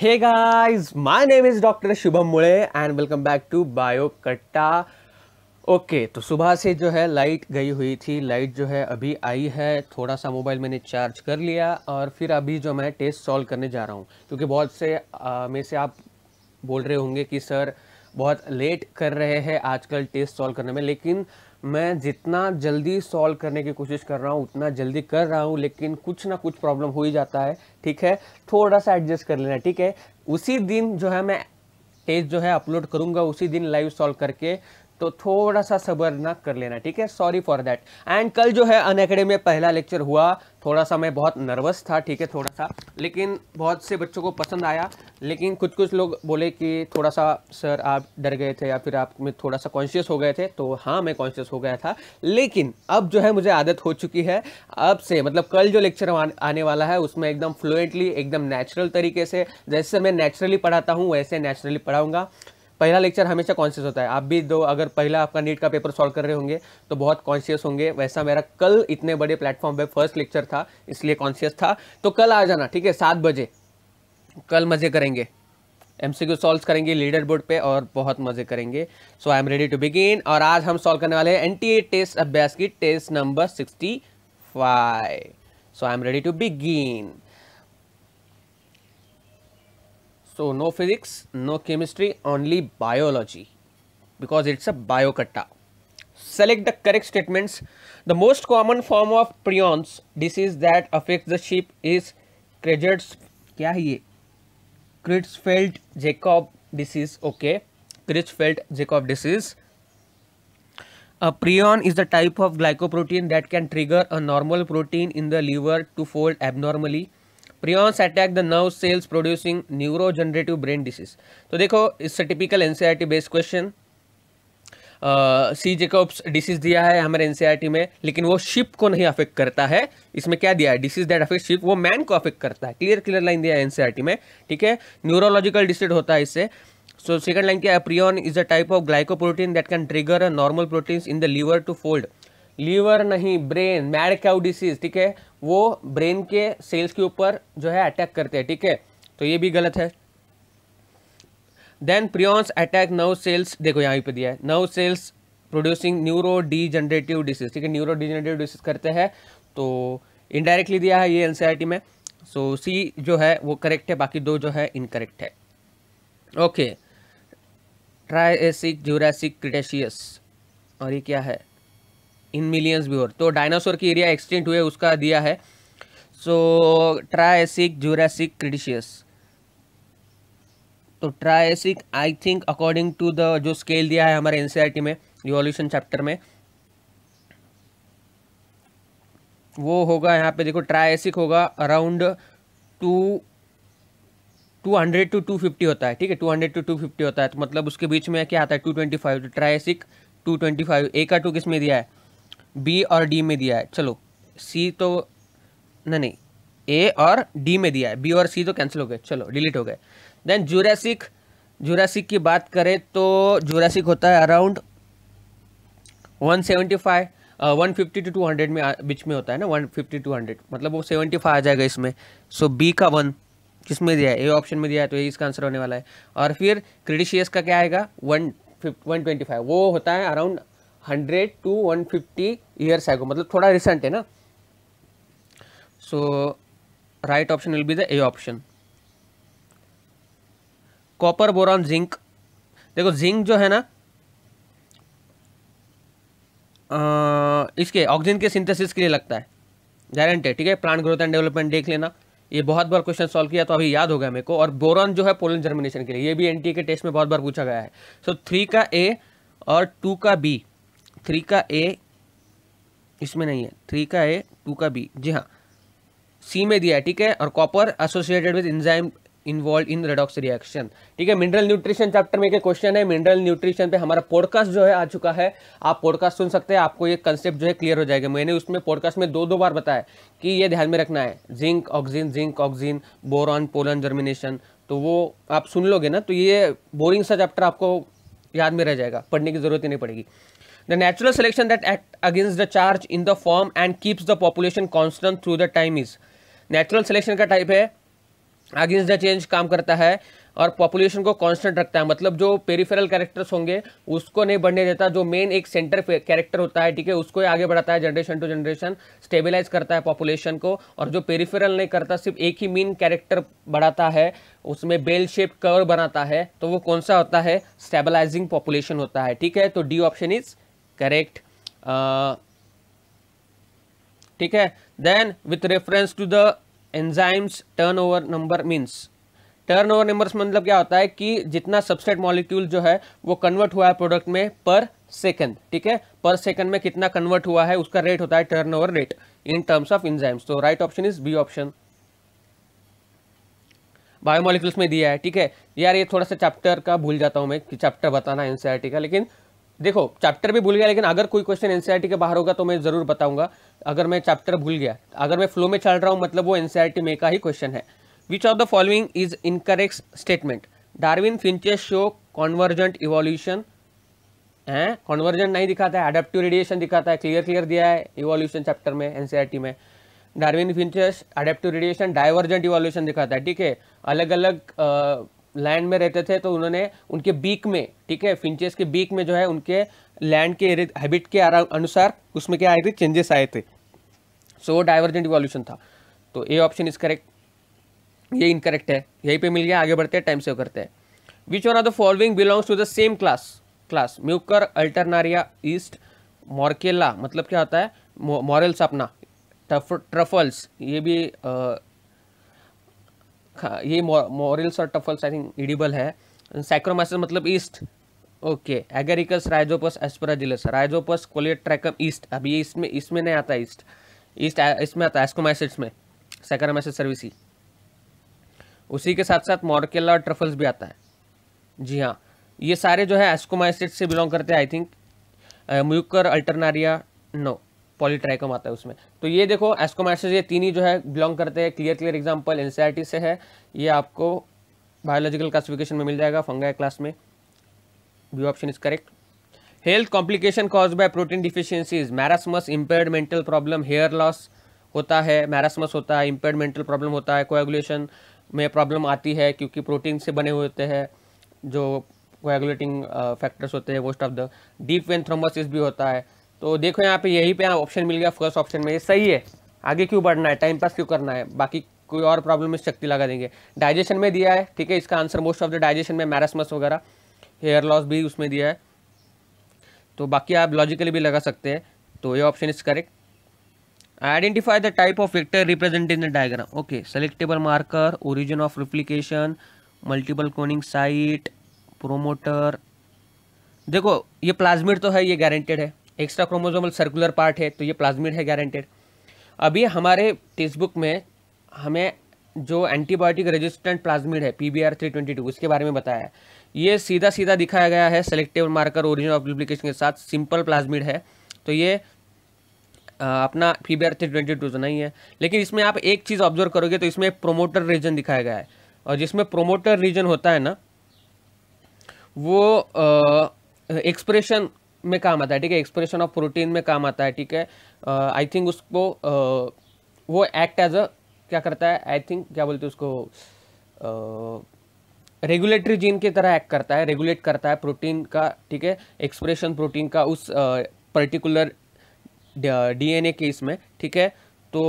Hey guys my name is doctor Shubham Mude and welcome back to bio Katta okay तो सुबह से जो है लाइट गई हुई थी लाइट जो है अभी आई है थोड़ा सा मोबाइल मैंने चार्ज कर लिया और फिर अभी जो मैं टेस्ट सॉल्व करने जा रहा हूँ क्योंकि बहुत से आ, में से आप बोल रहे होंगे कि सर बहुत लेट कर रहे हैं आजकल टेस्ट सॉल्व करने में लेकिन मैं जितना जल्दी सॉल्व करने की कोशिश कर रहा हूँ उतना जल्दी कर रहा हूँ लेकिन कुछ ना कुछ प्रॉब्लम हो ही जाता है ठीक है थोड़ा सा एडजस्ट कर लेना ठीक है उसी दिन जो है मैं टेस्ट जो है अपलोड करूँगा उसी दिन लाइव सॉल्व करके तो थोड़ा सा सबर ना कर लेना ठीक है सॉरी फॉर दैट एंड कल जो है अनएकेडमी में पहला लेक्चर हुआ थोड़ा सा मैं बहुत नर्वस था ठीक है थोड़ा सा लेकिन बहुत से बच्चों को पसंद आया लेकिन कुछ कुछ लोग बोले कि थोड़ा सा सर आप डर गए थे या फिर आप में थोड़ा सा कॉन्शियस हो गए थे तो हाँ मैं कॉन्शियस हो गया था लेकिन अब जो है मुझे आदत हो चुकी है अब से मतलब कल जो लेक्चर आने वाला है उसमें एकदम फ्लुएंटली एकदम नेचुरल तरीके से जैसे मैं नेचुरली पढ़ाता हूँ वैसे नेचुरली पढ़ाऊँगा पहला लेक्चर हमेशा कॉन्शियस होता है आप भी दो अगर पहला आपका नीट का पेपर सॉल्व कर रहे होंगे तो बहुत कॉन्शियस होंगे वैसा मेरा कल इतने बड़े प्लेटफॉर्म पे फर्स्ट लेक्चर था इसलिए कॉन्शियस था तो कल आ जाना ठीक है सात बजे कल मज़े करेंगे एम सी क्यू सॉल्व करेंगे लीडर बोर्ड पर और बहुत मज़े करेंगे so I am ready to begin और आज हम सॉल्व करने वाले हैं एन टी ए टेस्ट अभ्यास की test number sixty five so I am ready to begin So, no physics, no chemistry, only biology because it is a biocata. Select the correct statements. The most common form of prions disease that affects the sheep is Krebs. Creutzfeldt Jacob disease. Okay, Creutzfeldt Jacob disease. A prion is the type of glycoprotein that can trigger a normal protein in the liver to fold abnormally prions attack the nerve cells producing neurodegenerative brain disease तो देखो it's e a typical NCERT based question C Jakob's disease दिया है हमारे N e में लेकिन वो ship को नहीं अफेक्ट करता है इसमें क्या दिया है डिसीज दैट अफेक्ट शिप वो मैन को अफेक्ट करता है क्लियर क्लियर लाइन दिया है एन e में ठीक है न्यूरोलॉजिकल डिसीड होता है इससे सो सेकंड लाइन क्या है prion is a type of glycoprotein that can trigger a normal proteins in the liver to fold liver नहीं ब्रेन मैड कैव डिसीज ठीक है वो ब्रेन के सेल्स के ऊपर जो है अटैक करते हैं ठीक है तो ये भी गलत है then prions attack nerve cells देखो यहाँ पे दिया है nerve cells producing neurodegenerative disease ठीक है न्यूरो डीजनरेटिव डिसीज करते हैं तो इनडायरेक्टली दिया है ये एनसीआरटी में सो so, सी जो है वो करेक्ट है बाकी दो जो है इनकरेक्ट है ओके ट्राइसिक जूरासिक क्रिटेशियस और ये क्या है इन मिलियंस बिफोर तो डायनासोर की एरिया एक्सटेंट हुए उसका दिया है सो ट्राएसिक जूरासिक क्रिटिशियस तो Triassic I think according to the जो स्केल दिया है हमारे एनसीईआरटी e में रिवॉल्यूशन चैप्टर में वो होगा यहाँ पे देखो ट्राएसिक होगा around two two hundred to two fifty होता है ठीक है two hundred to two fifty होता है तो मतलब उसके बीच में क्या आता है two twenty five Triassic two twenty five A का टू किस में दिया है बी और डी में दिया है चलो सी तो नहीं नहीं ए और डी में दिया है बी और सी तो कैंसिल हो गए चलो डिलीट हो गए देन जूरासिक जूरासिक की बात करें तो जूरासिक होता है around 175 one fifty to two hundred में uh, बीच में होता है ना वन फिफ्टी टू हंड्रेड मतलब वो सेवेंटी फाइव आ जाएगा इसमें सो so, बी का वन किस में दिया है ए ऑप्शन में दिया है तो ये इसका आंसर होने वाला है और फिर क्रिडिशियस का क्या आएगा वन वन ट्वेंटी फाइव वो होता है around hundred to one fifty years ago मतलब थोड़ा रिसेंट है ना so right option will be the A option copper boron zinc देखो जिंक जो है ना आ, इसके ऑक्सीजन के सिंथेसिस के लिए लगता है गारंट है ठीक है प्लांट ग्रोथ एंड डेवलपमेंट देख लेना ये बहुत बार क्वेश्चन सॉल्व किया तो अभी याद हो गया मेरे को और बोरॉन जो है पोलन जर्मिनेशन के लिए ये भी एनटीए के टेस्ट में बहुत बार पूछा गया है सो so, थ्री का ए और टू का बी थ्री का ए इसमें नहीं है थ्री का ए टू का बी जी हाँ सी में दिया है ठीक है और copper associated with enzyme involve in redox reaction ठीक है मिनरल न्यूट्रिशन चैप्टर में एक क्वेश्चन है मिनरल न्यूट्रिशन पे हमारा पॉडकास्ट जो है आ चुका है आप पॉडकास्ट सुन सकते हैं आपको ये कंसेप्ट जो है क्लियर हो जाएगा मैंने उसमें पॉडकास्ट में दो दो बार बताया कि ये ध्यान में रखना है zinc oxygen zinc oxygen boron pollen germination तो वो आप सुन लोगे ना तो ये बोरिंग सा चैप्टर आपको याद में रह जाएगा पढ़ने की जरूरत ही नहीं पड़ेगी The natural selection that act against the charge in the form and keeps the population constant through the time is natural selection का type है अगेंस्ट द चेंज काम करता है और पॉपुलेशन को कांस्टेंट रखता है मतलब जो पेरिफेरल कैरेक्टर्स होंगे उसको नहीं बढ़ने देता जो मेन एक सेंटर कैरेक्टर होता है ठीक है उसको आगे बढ़ाता है जनरेशन टू जनरेशन स्टेबलाइज करता है पॉपुलेशन को और जो पेरिफेरल नहीं करता सिर्फ एक ही मेन कैरेक्टर बढ़ाता है उसमें बेल शेप कवर बनाता है तो वो कौन सा होता है स्टेबलाइजिंग पॉपुलेशन होता है ठीक है तो डी ऑप्शन इज करेक्ट ठीक है then with reference to the enzymes turnover number means turnover numbers मतलब क्या होता है कि जितना सबसेट मॉलिक्यूल जो है वो कन्वर्ट हुआ है प्रोडक्ट में पर सेकंड ठीक है पर सेकंड में कितना कन्वर्ट हुआ है उसका रेट होता है turnover rate in terms of enzymes तो right option is B option biomolecules में दिया है ठीक है यार ये थोड़ा सा चैप्टर का भूल जाता हूँ मैं कि चैप्टर बताना एन का लेकिन देखो चैप्टर भी भूल गया लेकिन अगर कोई क्वेश्चन एनसीईआरटी के बाहर होगा तो मैं ज़रूर बताऊंगा अगर मैं चैप्टर भूल गया अगर मैं फ्लो में चल रहा हूँ मतलब वो एनसीईआरटी में का ही क्वेश्चन है which of the following is incorrect statement Darwin finches show convergent evolution है कॉन्वर्जेंट नहीं दिखाता है अडेप्टिव रेडिएशन दिखाता है क्लियर क्लियर दिया है इवोल्यूशन चैप्टर में एनसीईआरटी में Darwin finches adaptive radiation divergent evolution दिखाता है ठीक है अलग अलग लैंड में रहते थे तो उन्होंने उनके बीक में ठीक है फिंचेस के बीक में जो है उनके लैंड के हैबिट के अनुसार उसमें क्या आए थे चेंजेस आए थे सो so, डाइवर्जेंट इवोल्यूशन था तो ए ऑप्शन इज करेक्ट ये इनकरेक्ट है यहीं पे मिल गया आगे बढ़ते हैं टाइम सेव करते हैं which one are the following belongs to the same class class Mucor Alternaria yeast Morchella मतलब क्या होता है मॉरल्स अपना ट्रफल्स ये भी ये मॉरल्स और टफल्स आई थिंक इडिबल है साइक्रोमाइसिस मतलब yeast okay Agaricus Rhizopus Aspergillus Rhizopus Colletotrichum yeast अभी ये इसमें इसमें नहीं आता ईस्ट ईस्ट इसमें आता है एस्कोमाइसिट्स में सर्विस सर्विसी उसी के साथ साथ मॉरकेला और ट्रफल्स भी आता है जी हाँ ये सारे जो है एस्कोमाइसिट से बिलोंग करते हैं I think Mucor Alternaria no Polytrichum आता है उसमें तो ये देखो एस्कोमाइसिस ये तीन ही जो है बिलोंग करते हैं क्लियर क्लियर एग्जाम्पल एनसीआर से है ये आपको बायोलॉजिकल क्लासिफिकेशन में मिल जाएगा फंगा क्लास में B option is correct health complication cause by protein deficiencies marasmus impaired mental problem hair loss होता है मैरासमस होता है इम्पेयर्ड मेंटल प्रॉब्लम होता है कोएगुलेशन में प्रॉब्लम आती है क्योंकि प्रोटीन से बने हुए होते हैं जो कोएगुलेटिंग फैक्टर्स होते हैं most of the deep vein thrombosis भी होता है तो देखो यहाँ पे यही पे ऑप्शन मिल गया फर्स्ट ऑप्शन में ये सही है आगे क्यों बढ़ना है टाइम पास क्यों करना है बाकी कोई और प्रॉब्लम में शक्ति लगा देंगे डाइजेशन में दिया है ठीक है इसका answer most of the digestion में मैरासमस वगैरह हेयर लॉस भी उसमें दिया है तो बाकी आप लॉजिकली भी लगा सकते हैं तो ये option is correct identify the type of vector represent in the diagram okay selectable marker origin of replication multiple cloning site promoter देखो ये प्लाज्मिड तो है ये गारंटेड है एक्स्ट्रा क्रोमोजोमल सर्कुलर पार्ट है तो ये प्लाज्मिड है गारंटेड अभी हमारे टेक्स्ट बुक में हमें जो एंटीबायोटिक रेजिस्टेंट प्लाज्मिड है P B R three twenty two उसके बारे में बताया है ये सीधा सीधा दिखाया गया है selective marker original of duplication के साथ सिंपल प्लाज्मिड है तो ये अपना P B R three twenty two तो नहीं है लेकिन इसमें आप एक चीज़ ऑब्जर्व करोगे तो इसमें प्रोमोटर रीजन दिखाया गया है और जिसमें प्रोमोटर रीजन होता है ना वो एक्सप्रेशन में काम आता है ठीक है एक्सप्रेशन ऑफ प्रोटीन में काम आता है ठीक है आई uh, थिंक उसको uh, वो एक्ट एज अ क्या करता है आई थिंक क्या बोलते हैं उसको रेगुलेटरी uh, जीन की तरह एक्ट करता है रेगुलेट करता है प्रोटीन का ठीक है एक्सप्रेशन प्रोटीन का उस पर्टिकुलर डीएनए केस में ठीक है तो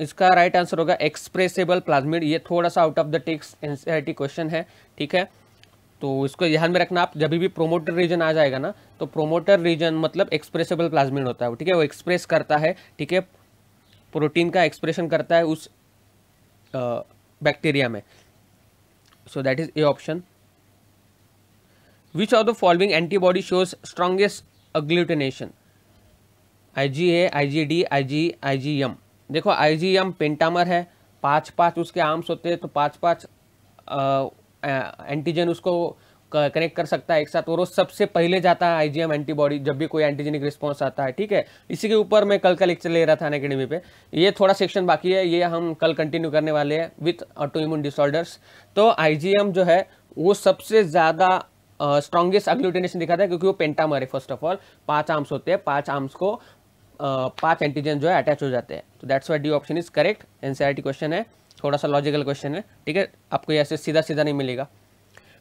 इसका राइट आंसर होगा एक्सप्रेसेबल प्लाज्मिड ये थोड़ा सा out of the text NCERT question है ठीक है तो इसको ध्यान में रखना आप जब भी प्रोमोटर रीजन आ जाएगा ना तो प्रोमोटर रीजन मतलब एक्सप्रेसेबल प्लाज्मिड होता है ठीक है वो एक्सप्रेस करता है ठीक है प्रोटीन का एक्सप्रेशन करता है उस बैक्टीरिया में so that is A option which of the following antibody shows strongest agglutination I G A I G D I G I G M देखो आई जी एम पेंटामर है पाँच पाँच उसके आर्म्स होते हैं तो पाँच पाँच एंटीजन उसको कनेक्ट कर सकता है एक साथ और वो सबसे पहले जाता है आईजीएम एंटीबॉडी जब भी कोई एंटीजेनिक रिस्पॉन्स आता है ठीक है इसी के ऊपर मैं कल का लेक्चर ले रहा था अकेडमी पे ये थोड़ा सेक्शन बाकी है ये हम कल कंटिन्यू करने वाले हैं विथ ऑटो इम्यून डिसऑर्डर्स तो आईजीएम जो है वो सबसे ज़्यादा स्ट्रॉन्गेस्ट अग्लूटेनेशन दिखाता है क्योंकि वो पेंटामर है फर्स्ट ऑफ ऑल पाँच आर्म्स होते हैं पाँच आर्म्स को पाँच एंटीजन जो है अटैच हो जाते हैं तो that's why D option is correct NCERT question है थोड़ा सा लॉजिकल क्वेश्चन है ठीक है आपको ऐसे सीधा सीधा नहीं मिलेगा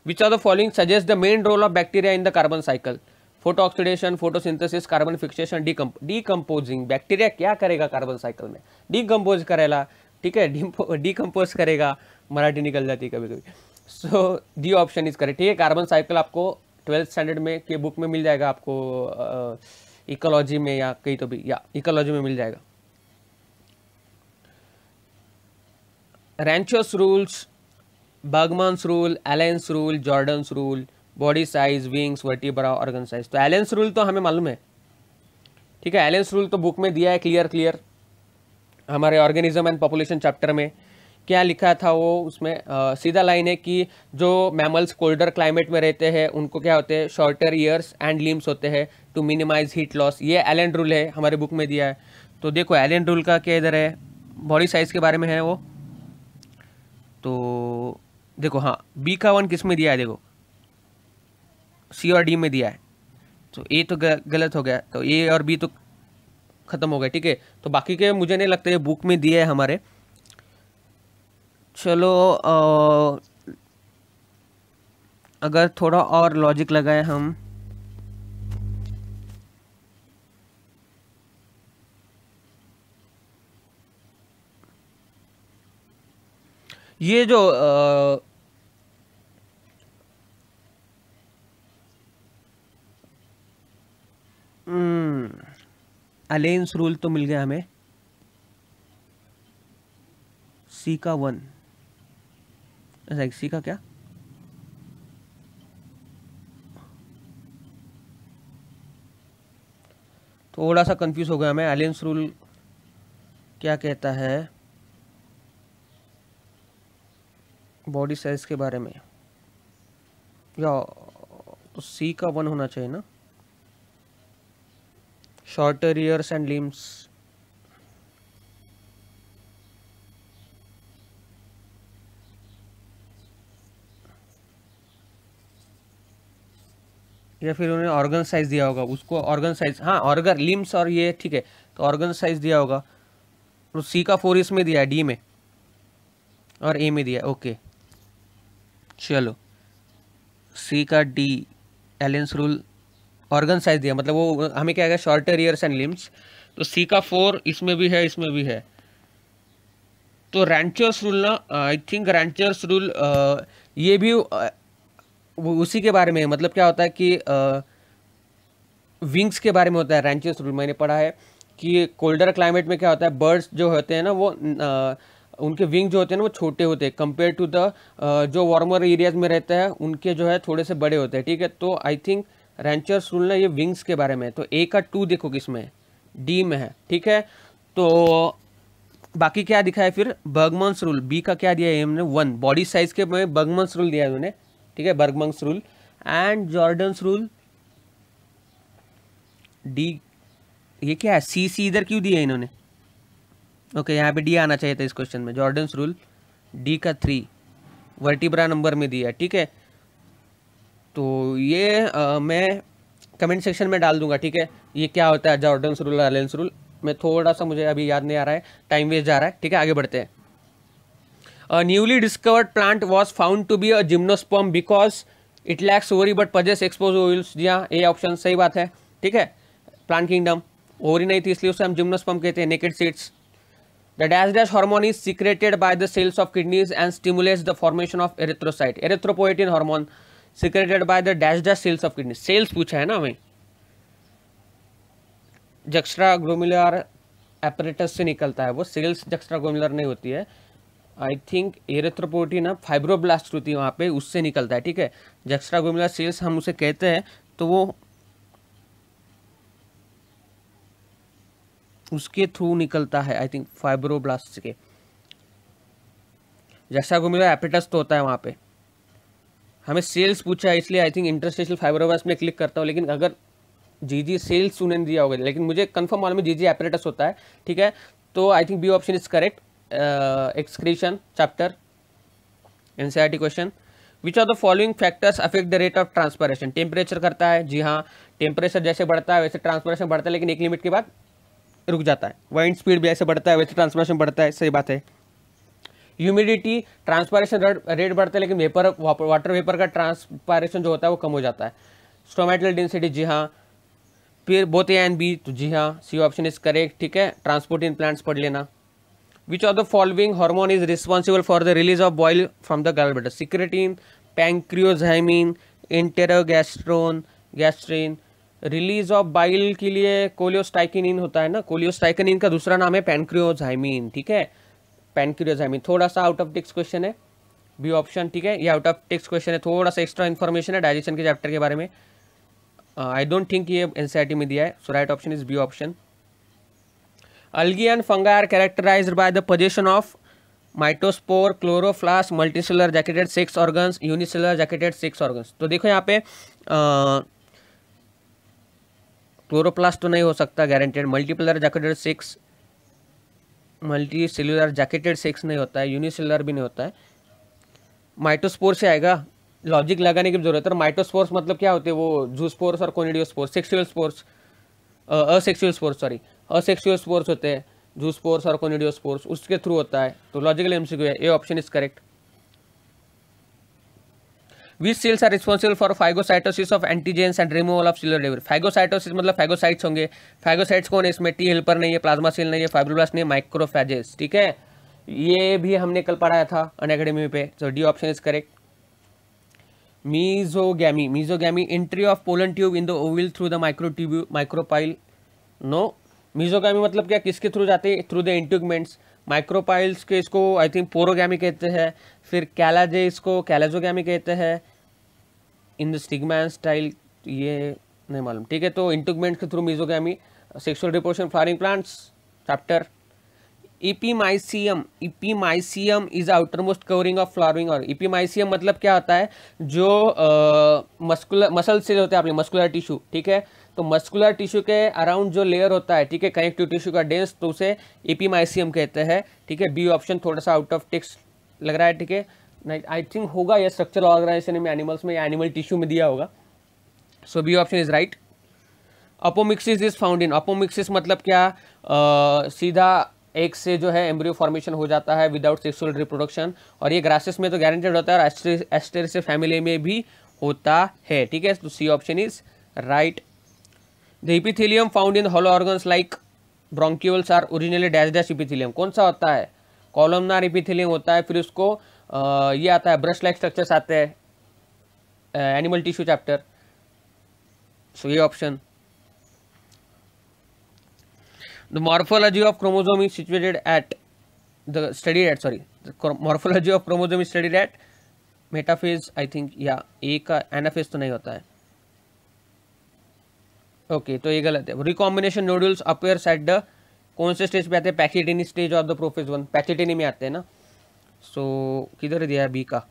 which are the following suggest the main role of bacteria in the carbon cycle photo oxidation photosynthesis carbon fixation decom decomposing bacteria क्या करेगा कार्बन साइकिल में डीकम्पोज करेला ठीक है डीकम्पोज करेगा मराठी निकल जाती है कभी कभी so D option is correct ठीक है कार्बन साइकिल आपको ट्वेल्थ स्टैंडर्ड में के बुक में मिल जाएगा आपको इकोलॉजी में या कहीं तो भी या इकोलॉजी में मिल जाएगा Rancho's rules Bergman's rule Allen's rule Jordan's rule body size wings vertebra organ size तो एलेंस रूल तो हमें मालूम है ठीक है एलेंस रूल तो बुक में दिया है क्लियर क्लियर हमारे ऑर्गेनिज्म एंड पॉपुलेशन चैप्टर में क्या लिखा था वो उसमें आ, सीधा लाइन है कि जो मैमल्स कोल्डर क्लाइमेट में रहते हैं उनको क्या होते हैं शॉर्टर ईयर्स एंड लिम्स होते हैं टू मिनिमाइज हीट लॉस ये एलेंड रूल है हमारे बुक में दिया है तो देखो एलेंड रूल का क्या इधर है बॉडी साइज़ के बारे में है वो तो देखो हाँ बी का वन किस में दिया है देखो सी और डी में दिया है तो ए तो गलत हो गया तो ए और बी तो ख़त्म हो गया ठीक है तो बाकी के मुझे नहीं लगता ये बुक में दिए है हमारे चलो आ, अगर थोड़ा और लॉजिक लगाए हम ये जो अलेंस रूल हम्म, तो मिल गया हमें सी का वन ऐसा सी का क्या थोड़ा सा कंफ्यूज हो गया मैं एलेंस रूल क्या कहता है बॉडी साइज़ के बारे में या तो सी का वन होना चाहिए ना शॉर्टर ईयर्स एंड लिम्स या फिर उन्होंने ऑर्गन साइज दिया होगा उसको ऑर्गन साइज हाँ ऑर्गन लिम्स और ये ठीक है तो ऑर्गन साइज दिया होगा तो सी का फोर इसमें दिया है डी में और ए में दिया ओके चलो सी का D Allen's rule organ size दिया मतलब वो हमें क्या है शॉर्टर ईयर्स एंड लिम्स तो सी का फोर इसमें भी है इसमें भी है तो रैंचर्स रूल ना आई थिंक रैंचर्स रूल ये भी आ, उसी के बारे में मतलब क्या होता है कि आ, विंग्स के बारे में होता है रैंचर्स रूल मैंने पढ़ा है कि कोल्डर क्लाइमेट में क्या होता है बर्ड्स जो होते हैं ना वो आ, उनके विंग जो होते हैं ना वो छोटे होते हैं कंपेयर टू द जो वार्मर एरियाज में रहता है उनके जो है थोड़े से बड़े होते हैं ठीक है तो आई थिंक रेंचर्स रूल ना ये विंग्स के बारे में तो ए का टू देखो किसमें डी में है ठीक है तो बाकी क्या दिखा है फिर बर्गमंस रूल बी का क्या दिया है हमने वन बॉडी साइज के में बर्गमंस रूल दिया है उन्होंने ठीक है Bergmann's rule and Jordan's rule D ये क्या है सी सी इधर क्यों दिया है इन्होंने ओके okay, यहाँ पे डी आना चाहिए था इस क्वेश्चन में जॉर्डन्स रूल डी का थ्री वर्टिब्रा नंबर में दिया ठीक है तो ये आ, मैं कमेंट सेक्शन में डाल दूंगा ठीक है ये क्या होता है जॉर्डन्स रूल अलेंस रूल मैं थोड़ा सा मुझे अभी याद नहीं आ रहा है टाइम वेस्ट जा रहा है ठीक है आगे बढ़ते हैं newly discovered plant was found to be a gymnosperm because it lacks ovary but possesses expose ovules जी ए हाँ, ऑप्शन सही बात है ठीक है प्लांट किंगडम ओवरी नहीं थी इसलिए उसे हम जिम्नोस्पम कहते हैं naked seeds The dash dash hormone is secreted by the cells of kidneys and stimulates the formation of erythrocyte. Erythropoietin hormone secreted by the dash dash cells of kidneys. Cells पूछा है ना हमें juxta glomerular apparatus से निकलता है वो sales juxta glomerular नहीं होती है आई थिंक एरेथ्रोपोटिन ना फाइब्रोब्लास्ट होती है वहाँ पे उससे निकलता है ठीक है जक्स्ट्रा ग्लोमुलर सेल्स हम उसे कहते हैं तो वो उसके थ्रू निकलता है आई थिंक फाइब्रोब्लास्ट के जैसा को मिला एपेटस तो होता है वहाँ पे हमें सेल्स पूछा है इसलिए आई थिंक इंटरस्टेशनल फाइब्रोब्लास्ट में क्लिक करता हूँ लेकिन अगर जी जी सेल्स उन्हें दिया होगा लेकिन मुझे कन्फर्म मालूम है जी जी एपरेटस होता है ठीक है तो I think B option is correct excretion chapter NCERT question which are the following factors affect the rate of transpiration temperature करता है जी हाँ टेम्परेचर जैसे बढ़ता है वैसे ट्रांसपरेशन बढ़ता है लेकिन एक लिमिट के बाद रुक जाता है वाइंड स्पीड भी ऐसे बढ़ता है वैसे ट्रांसफॉर्मेशन बढ़ता है सही बात है ह्यूमिडिटी ट्रांसपारेशन रेट बढ़ता है लेकिन वेपर वाटर वेपर का ट्रांसपारेशन जो होता है वो कम हो जाता है स्टोमेटल डेंसिटी जी हाँ फिर बोथ ए एंड बी तो जी हाँ सी ऑप्शन इज करेक्ट ठीक है ट्रांसपोर्ट इन प्लांट्स पढ़ लेना which are the following hormone is responsible for the release of bile from the gall bladder secretin pancreozymin enterogastrone gastrin release of bile के लिए कोलियोस्टाइकिन होता है ना कोलियोस्टाइकिन का दूसरा नाम है पैनक्रियोजाइमिन ठीक है पैनक्रियोजाइमिन थोड़ा सा आउट ऑफ टिक्स क्वेश्चन है बी ऑप्शन ठीक है ये आउट ऑफ टिक्स क्वेश्चन है थोड़ा सा एक्स्ट्रा इन्फॉर्मेशन है डाइजेशन के चैप्टर के बारे में आई डोंट थिंक ये एन में दिया है so right option is B option algae and fungi are characterised by the position of mitospore chloroplast multicellular jacketed sex organs unicellular jacketed sex organs तो देखो यहाँ पे uh, क्लोरोप्लास्ट तो नहीं हो सकता guaranteed multiplier jacketed sex multicellular jacketed sex नहीं होता है यूनिसेलर भी नहीं होता है माइटोस्पोर से आएगा लॉजिक लगाने की जरूरत है माइटोस्पोर्स मतलब क्या होते हैं वो जू स्पोर्स और conidiospores sexual spores asexual spores sorry asexual spores होते हैं जू स्पोर्स और कोनिडियोस्पोर्स उसके थ्रू होता है तो लॉजिकल एमसीक्यू है A option is correct which cells are responsible for phagocytosis of antigens and removal of cellular debris phagocytosis मतलब फाइगोसाइट्स होंगे फाइगोसाइट्स कौन है इसमें टी हेल्पर नहीं है प्लाज्मा सेल नहीं है फाइब्रोब्लास्ट नहीं है माइक्रोफेजेस ठीक है ये भी हमने कल पढ़ाया था अन अकेडमी पे so D option is correct mesogamy mesogamy entry of pollen tube in the ovule through the tubule micropyle no mesogamy मतलब क्या किसके थ्रू जाते हैं थ्रू द इंट्यूगमेंट्स माइक्रोपाइल्स के इसको आई थिंक पोरोगैमी कहते हैं फिर कैलाजे इसको कैलाजोगैमी कहते हैं in the stigma and style ये नहीं मालूम ठीक है तो इंटुगमेंट के थ्रू mesogamy sexual reproduction flowering plants chapter epimysium epimysium is outermost covering of flowering और इपीमाइसियम मतलब क्या होता है जो मस्कुलर मसल से होते हैं आपके मस्कुलर टिश्यू ठीक है तो मस्कुलर टिश्यू के अराउंड जो लेयर होता है ठीक है कनेक्टिव टिश्यू का डेंस तो उसे इपीमाइसियम कहते हैं ठीक है बी ऑप्शन थोड़ा सा आउट ऑफ टेक्स लग रहा है ठीक है आई थिंक होगा यह स्ट्रक्चर ऑर्गेनाइजेशन में एनिमल्स में या एनिमल टिश्यू में दिया होगा so B option is right apomixis is found in apomixis मतलब क्या आ, सीधा एक से जो है एम्ब्रियो फॉर्मेशन हो जाता है विदाउट सेक्सुअल रिप्रोडक्शन और ये ग्रासेस में तो गारंटेड होता है और एस्टेर, से फैमिली में भी होता है ठीक है तो C option is right the epithelium found in hollow organs like bronchioles are originally dash dash epithelium कौन सा होता है कॉलमनार इपिथिलियम होता है फिर उसको ये आता है ब्रश लाइक स्ट्रक्चर्स आते हैं एनिमल टिश्यू चैप्टर सो ये option the morphology of chromosome is situated at the study at sorry morphology of chromosome is is at metaphase I think या ए का एनाफेज तो नहीं होता है ओके okay, तो ये गलत है recombination nodules appear at the कौन से स्टेज पे आते हैं pachytene stage of the prophase one pachytene में आते हैं ना सो किधर दिया है बी का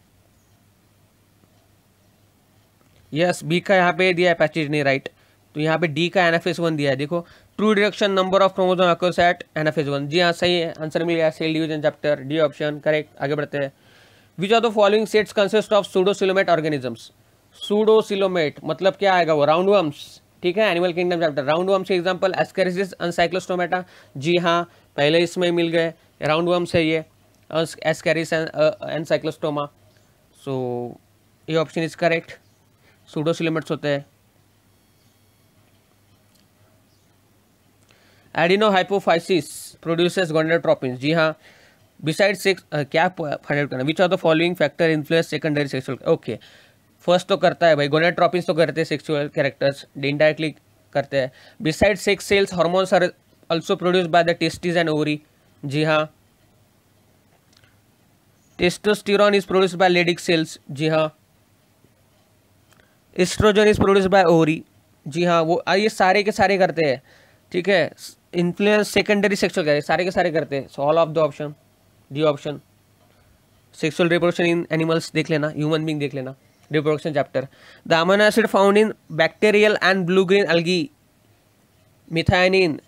यस बी का यहाँ पे दिया है पैचेज नहीं राइट तो यहाँ पे डी का एन एफ एस वन दिया है देखो true deduction number of chromosome occurs at anaphase one जी हाँ सही है आंसर मिल गया cell division chapter D option correct आगे बढ़ते हैं which are the following sets consist of pseudocoelomate organisms pseudocoelomate मतलब क्या आएगा वो राउंड वर्म्स ठीक है animal kingdom chapter round worms example Ascaris and Cyclostomata जी हाँ पहले इसमें मिल गए राउंड वर्म्स है ये एसकेरिस एनसाइक्लोस्टोमा सो ये ऑप्शन इज करेक्ट सूडोसिलिमेट्स होते हैं एडिनो हाइपोफाइसिस प्रोड्यूसेस गोनेट्रोपिन जी हाँ बिसाइड सेक्स क्या फाइंड आउट करना which are the following factor influence secondary sexual okay first तो करता है भाई गोनेट्रोपिन तो करते हैं सेक्सुअल कैरेक्टर्स इनडायरेक्टली करते हैं beside sex cells hormones are also produce by the testis and ovary जी हाँ testosterone is produce by Leydig cells जी हाँ oestrogen is produce by ovary जी हाँ वो ये सारे के सारे करते हैं ठीक है इन्फ्लुएंस सेकेंडरी सेक्सुअल कैरियर सारे के सारे करते हैं so all of the option D option sexual reproduction in animals देख लेना ह्यूमन बींग देख लेना reproduction chapter the amino acid found in bacterial and blue green algae methionine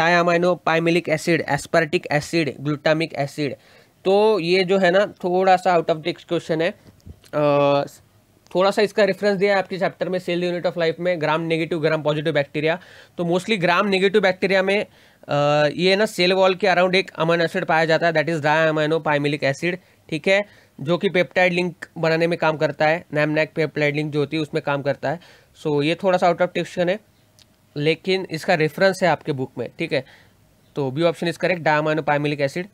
diaminopimelic acid aspartic acid glutamic acid तो ये जो है ना थोड़ा सा आउट ऑफ दिक्स क्वेश्चन है आ, थोड़ा सा इसका रेफरेंस दिया है आपके चैप्टर में सेल यूनिट ऑफ लाइफ में gram negative gram positive bacteria तो मोस्टली ग्राम नेगेटिव बैक्टीरिया में आ, ये ना सेल वॉल के अराउंड एक अमाइनो एसिड पाया जाता है that is diaminopimelic acid ठीक है जो कि पेप्टाइड लिंक बनाने में काम करता है नैमनैक पेप्टाइड लिंक जो होती है उसमें काम करता है सो so, ये थोड़ा सा आउट ऑफ टिक्शन है लेकिन इसका रेफरेंस है आपके बुक में ठीक है तो B option is correct diaminopimelic acid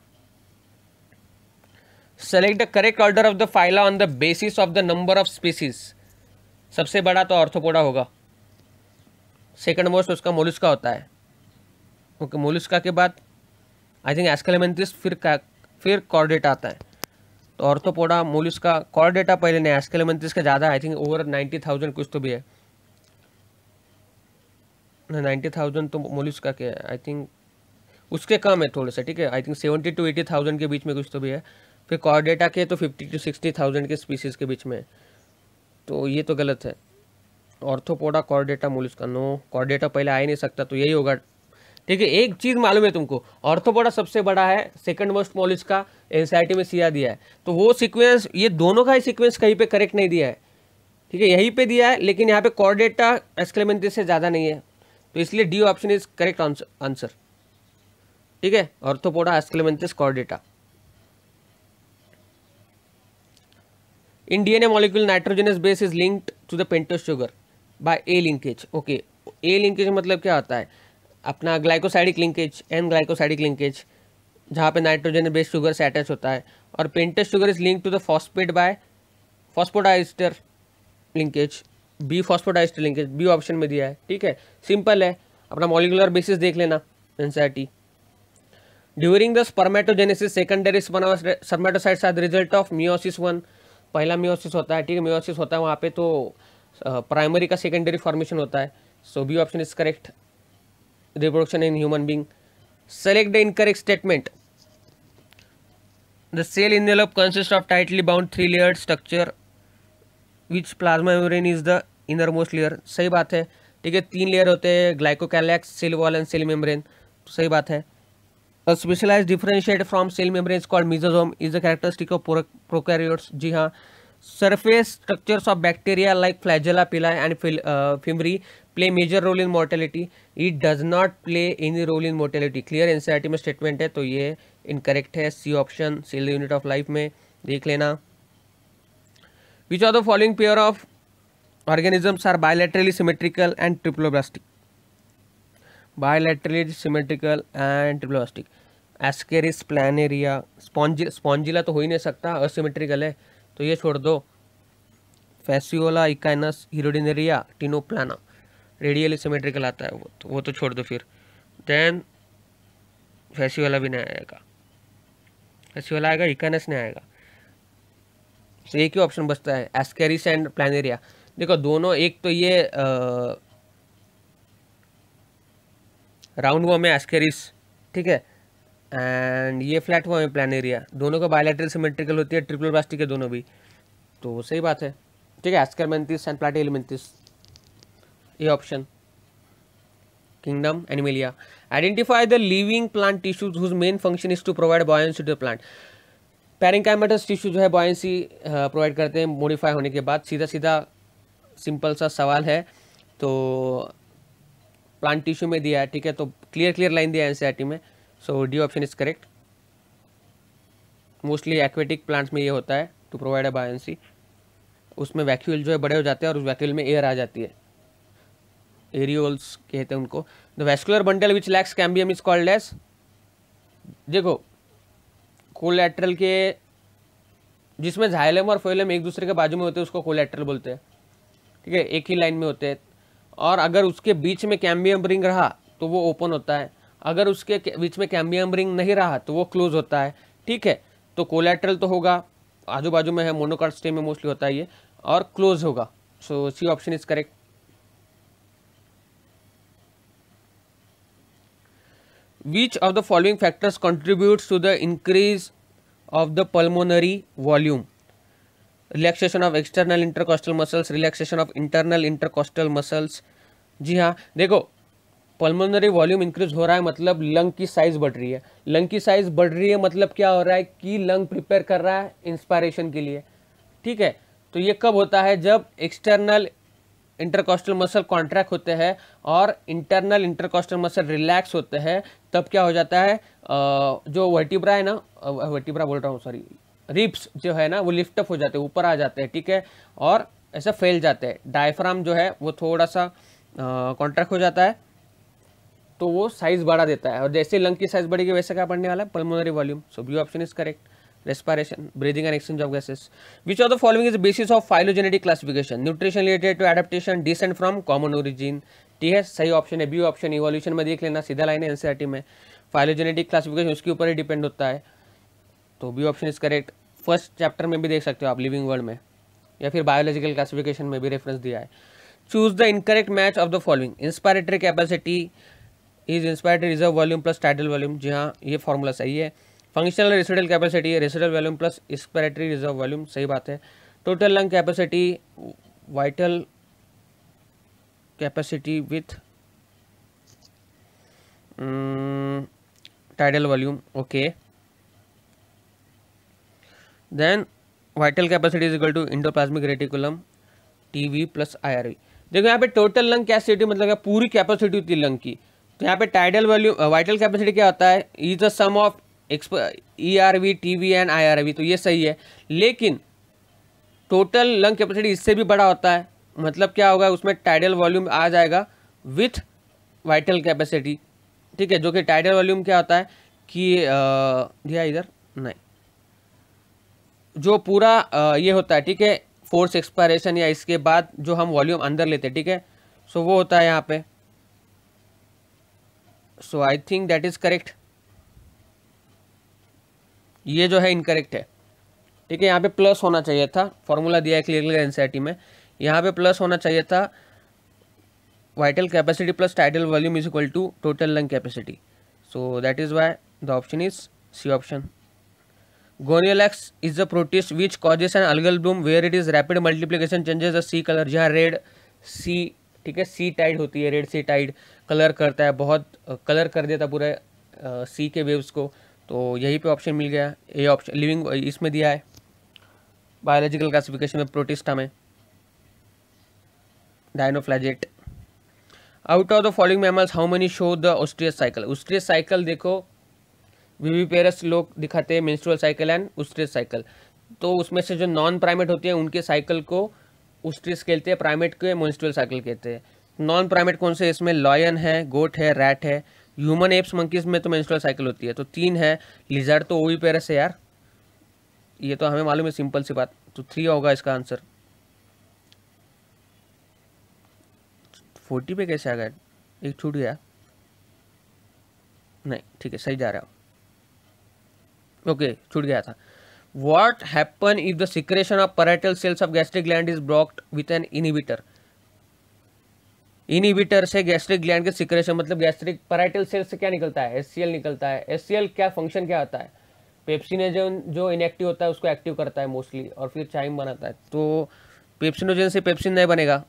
select the correct order of the phyla on the basis of the number of species सबसे बड़ा तो ऑर्थोपोडा होगा सेकंड मोस्ट उसका मोलुस्का होता है ओके मोलुस्का के बाद आई थिंक एस्कलेमेंथिस फिर का फिर कॉर्डेटा आता है तो ऑर्थोपोडा मोलुस्का कॉर्डेटा पहले नहीं एस्कलेमेंथिस का ज़्यादा I think over ninety thousand कुछ तो भी है नाइन्टी थाउजेंड तो मोलुस्का के आई थिंक उसके कम है थोड़े से ठीक है I think seventy to eighty thousand के बीच में कुछ तो भी है फिर कॉर्डेटा के तो फिफ्टी टू सिक्सटी थाउजेंड के स्पीसीज़ के बीच में तो ये तो गलत है ऑर्थोपोडा कॉर्डेटा मोलिस का नो कॉर्डेटा पहले आ ही नहीं सकता तो यही होगा ठीक है एक चीज़ मालूम है तुमको ऑर्थोपोडा सबसे बड़ा है सेकंड मोस्ट मोलिस का एन में सिया दिया है तो वो सिक्वेंस ये दोनों का ही सिक्वेंस कहीं पर करेक्ट नहीं दिया है ठीक है यहीं पर दिया है लेकिन यहाँ पर कॉर्डेटा एक्सक्लेमेंटी से ज़्यादा नहीं है तो इसलिए D option is correct answer ठीक है arthropoda aschelminthes chordata an a molecule nitrogenous base is linked to the pentose sugar by a linkage okay a linkage मतलब क्या होता है अपना glycosidic linkage N glycosidic linkage जहाँ पे नाइट्रोजन बेस्ड शुगर से अटैच होता है और pentose sugar is link to the phosphate by phosphodiester linkage B phosphodiester linkage B option में दिया है ठीक है सिंपल है अपना मॉलिकुलर बेसिस देख लेना NCERT during the spermatogenesis secondary spermatocytes are the result of meiosis one पहला मियोसिस होता है ठीक है मियोसिस होता है वहाँ पे तो प्राइमरी का सेकेंडरी फॉर्मेशन होता है so B option is correct reproduction in human being select the incorrect statement the cell envelope consist of tightly bound three layer structure which plasma plasma is the inner most layer सही बात है ठीक है तीन लेयर होते हैं glycocalyx cell wall and cell membrane सही बात है A specialized differentiate from cell membranes called mesosome is a characteristic of prokaryotes. जी हाँ surface structures of bacteria like flagella pili and uh, fimri play major role in mortality it does not play any role in mortality clear NCERT में statement है तो ये incorrect है C option cell unit of life में देख लेना which of the following pair of organisms are bilaterally symmetrical and triploblastic bilaterally symmetrical and triploblastic ascaris planaria spongilla spongilla तो हो ही नहीं सकता असिमेट्रिकल है तो ये छोड़ दो fasciola echinus hirudinaria ctenoplana radially symmetrical आता है वो तो वो तो छोड़ दो फिर देन फैसियोला भी नहीं आएगा फैसियोला आएगा इकाइनस नहीं आएगा तो एक ही ऑप्शन बचता है एस्केरिस एंड प्लानेरिया देखो दोनों एक तो ये आ, राउंड वॉम है एस्केरिस ठीक है एंड ये फ्लैट वॉम है एरिया दोनों का बायोलेट्रल सिमेट्रिकल होती है ट्रिपल प्लास्टिक के दोनों भी तो सही बात है ठीक है एस्करमेंथिस एंड प्लाटी एलिमेंथिस ये option kingdom animalia identify the living plant tissues whose main function is to provide buoyancy to plant plant parenchymatous tissue जो है बॉयसी प्रोवाइड uh, करते हैं मोडिफाई होने के बाद सीधा सीधा सिंपल सा सवाल है तो प्लांट टिश्यू में दिया है ठीक है तो क्लियर क्लियर लाइन दिया है एन e में so D option is correct mostly aquatic plants में ये होता है टू प्रोवाइड अ बायोन्सी उसमें वैक्यूल जो है बड़े हो जाते हैं और उस वैक्यूल में एयर आ जाती है एरियोल्स कहते हैं उनको the vascular bundle which lacks cambium is called as देखो कोलेट्रल के जिसमें झायलम और फोइलम एक दूसरे के बाजू में होते हैं उसको कोलेट्रल बोलते हैं ठीक है एक ही लाइन में होते हैं और अगर उसके बीच में कैम्बियम रिंग रहा तो वो ओपन होता है अगर उसके बीच में कैम्बियम रिंग नहीं रहा तो वो क्लोज होता है ठीक है तो कोलेट्रल तो होगा आजू बाजू में है मोनोकार स्टे में मोस्टली होता है ये और क्लोज होगा so C option is correct which of the following factors contributes to the increase of the pulmonary volume relaxation of external intercostal muscles relaxation of internal intercostal muscles जी हाँ देखो pulmonary volume increase हो रहा है मतलब lung की size बढ़ रही है लंग की साइज बढ़ रही है मतलब क्या हो रहा है कि लंग प्रिपेयर कर रहा है इंस्पायरेशन के लिए ठीक है तो ये कब होता है जब एक्सटर्नल इंटरकोस्टल मसल कॉन्ट्रैक्ट होते हैं और इंटरनल इंटरकोस्टल मसल रिलैक्स होते हैं तब क्या हो जाता है जो वर्टिब्रा है ना वर्टिब्रा बोल रहा हूँ सॉरी रिप्स जो है ना वो लिफ्ट अप हो जाते हैं ऊपर आ जाते हैं ठीक है और ऐसा फैल जाते हैं डायफ्राम जो है वो थोड़ा सा कॉन्ट्रैक्ट हो जाता है तो वो साइज बढ़ा देता है और जैसे लंग की साइज बढ़ेगी वैसे क्या पढ़ने वाला है pulmonary volume so B option is correct respiration breathing and exchange of gases which of the following is basis of phylogenetic classification nutrition related to to descent from common origin ठीक है सही option है B option evolution में देख लेना सीधा line है NCERT में फाइलोजेनेटिक क्लासिफिकेशन उसके ऊपर ही डिपेंड होता है तो B option is correct first chapter में भी देख सकते हो आप लिविंग वर्ल्ड में या फिर बायोलॉजिकल क्लासिफिकेशन में भी रेफरेंस दिया है choose the incorrect match of the following inspiratory capacity is inspiratory reserve volume plus tidal volume जी हाँ ये फॉर्मूला सही है फंक्शनल रेसिडल कैपेसिटी है residual volume plus inspiratory reserve volume सही बात है total lung capacity vital capacity with tidal volume okay then vital capacity is equal to endoplasmic reticulum T V plus I R V देखो यहाँ पे total lung capacity मतलब क्या पूरी capacity होती है लंग की तो यहाँ पे टाइडल वैल्यू वाइटल कैपेसिटी क्या होता है is the sum of expiratory E R V T V and I R V तो ये सही है लेकिन टोटल लंग कैपेसिटी इससे भी बड़ा होता है मतलब क्या होगा उसमें टाइडल वॉल्यूम आ जाएगा विथ वाइटल कैपेसिटी ठीक है जो कि टाइडल वॉल्यूम क्या होता है कि दिया इधर नहीं जो पूरा ये होता है ठीक है फोर्स एक्सपायरेशन या इसके बाद जो हम वॉल्यूम अंदर लेते हैं ठीक है सो वो होता है यहाँ पे so I think that is correct ये जो है इनकरेक्ट है ठीक है यहाँ पे प्लस होना चाहिए था फॉर्मूला दिया है क्लियरली एनसीईआरटी में यहाँ पे प्लस होना चाहिए था vital capacity plus tidal volume is equal to total lung capacity so that is why the option is C option Gorylax is a protist which causes an algal bloom where it is rapid multiplication changes the sea color जहाँ red sea ठीक है sea tide होती है red sea tide color करता है बहुत color कर देता पूरा sea के waves को तो यही पे ऑप्शन मिल गया ये ऑप्शन लिविंग इसमें दिया है बायोलॉजिकल क्लासिफिकेशन में प्रोटिस्टा में dinoflagellate out of the following mammals how many show the oestrous cycle oestrous cycle देखो पेरस लोग दिखाते हैं menstrual cycle and oestrous cycle तो उसमें से जो नॉन प्राइमेट होती है उनके साइकिल को उस्ट्रेस कहते हैं प्राइमेट के मेंस्ट्रुअल साइकिल कहते हैं नॉन प्राइमेट कौन से इसमें लॉयन है गोट है रैट है ह्यूमन एप्स मंकीज में तो मेंस्ट्रुअल साइकिल होती है तो तीन है लिजर्ड तो ओवी पेरस है यार ये तो हमें मालूम है सिंपल सी बात तो थ्री होगा इसका आंसर फोर्टी पे कैसे आ गया एक छूट गया नहीं ठीक है सही जा रहा हूँ ओके छूट गया था what happen if the secretion of parietal cells of gastric gland is blocked with an inhibitor inhibitor से गैस्ट्रिक ग्लैंड के सिक्रेशन मतलब गैस्ट्रिक पराइटल सेल्स से क्या निकलता है एस निकलता है एस क्या फंक्शन क्या होता है पेप्सिनोजन जो इनएक्टिव होता है उसको एक्टिव करता है मोस्टली और फिर चाइम बनाता है तो पेप्सिनोजन से पेप्सिन नहीं बनेगा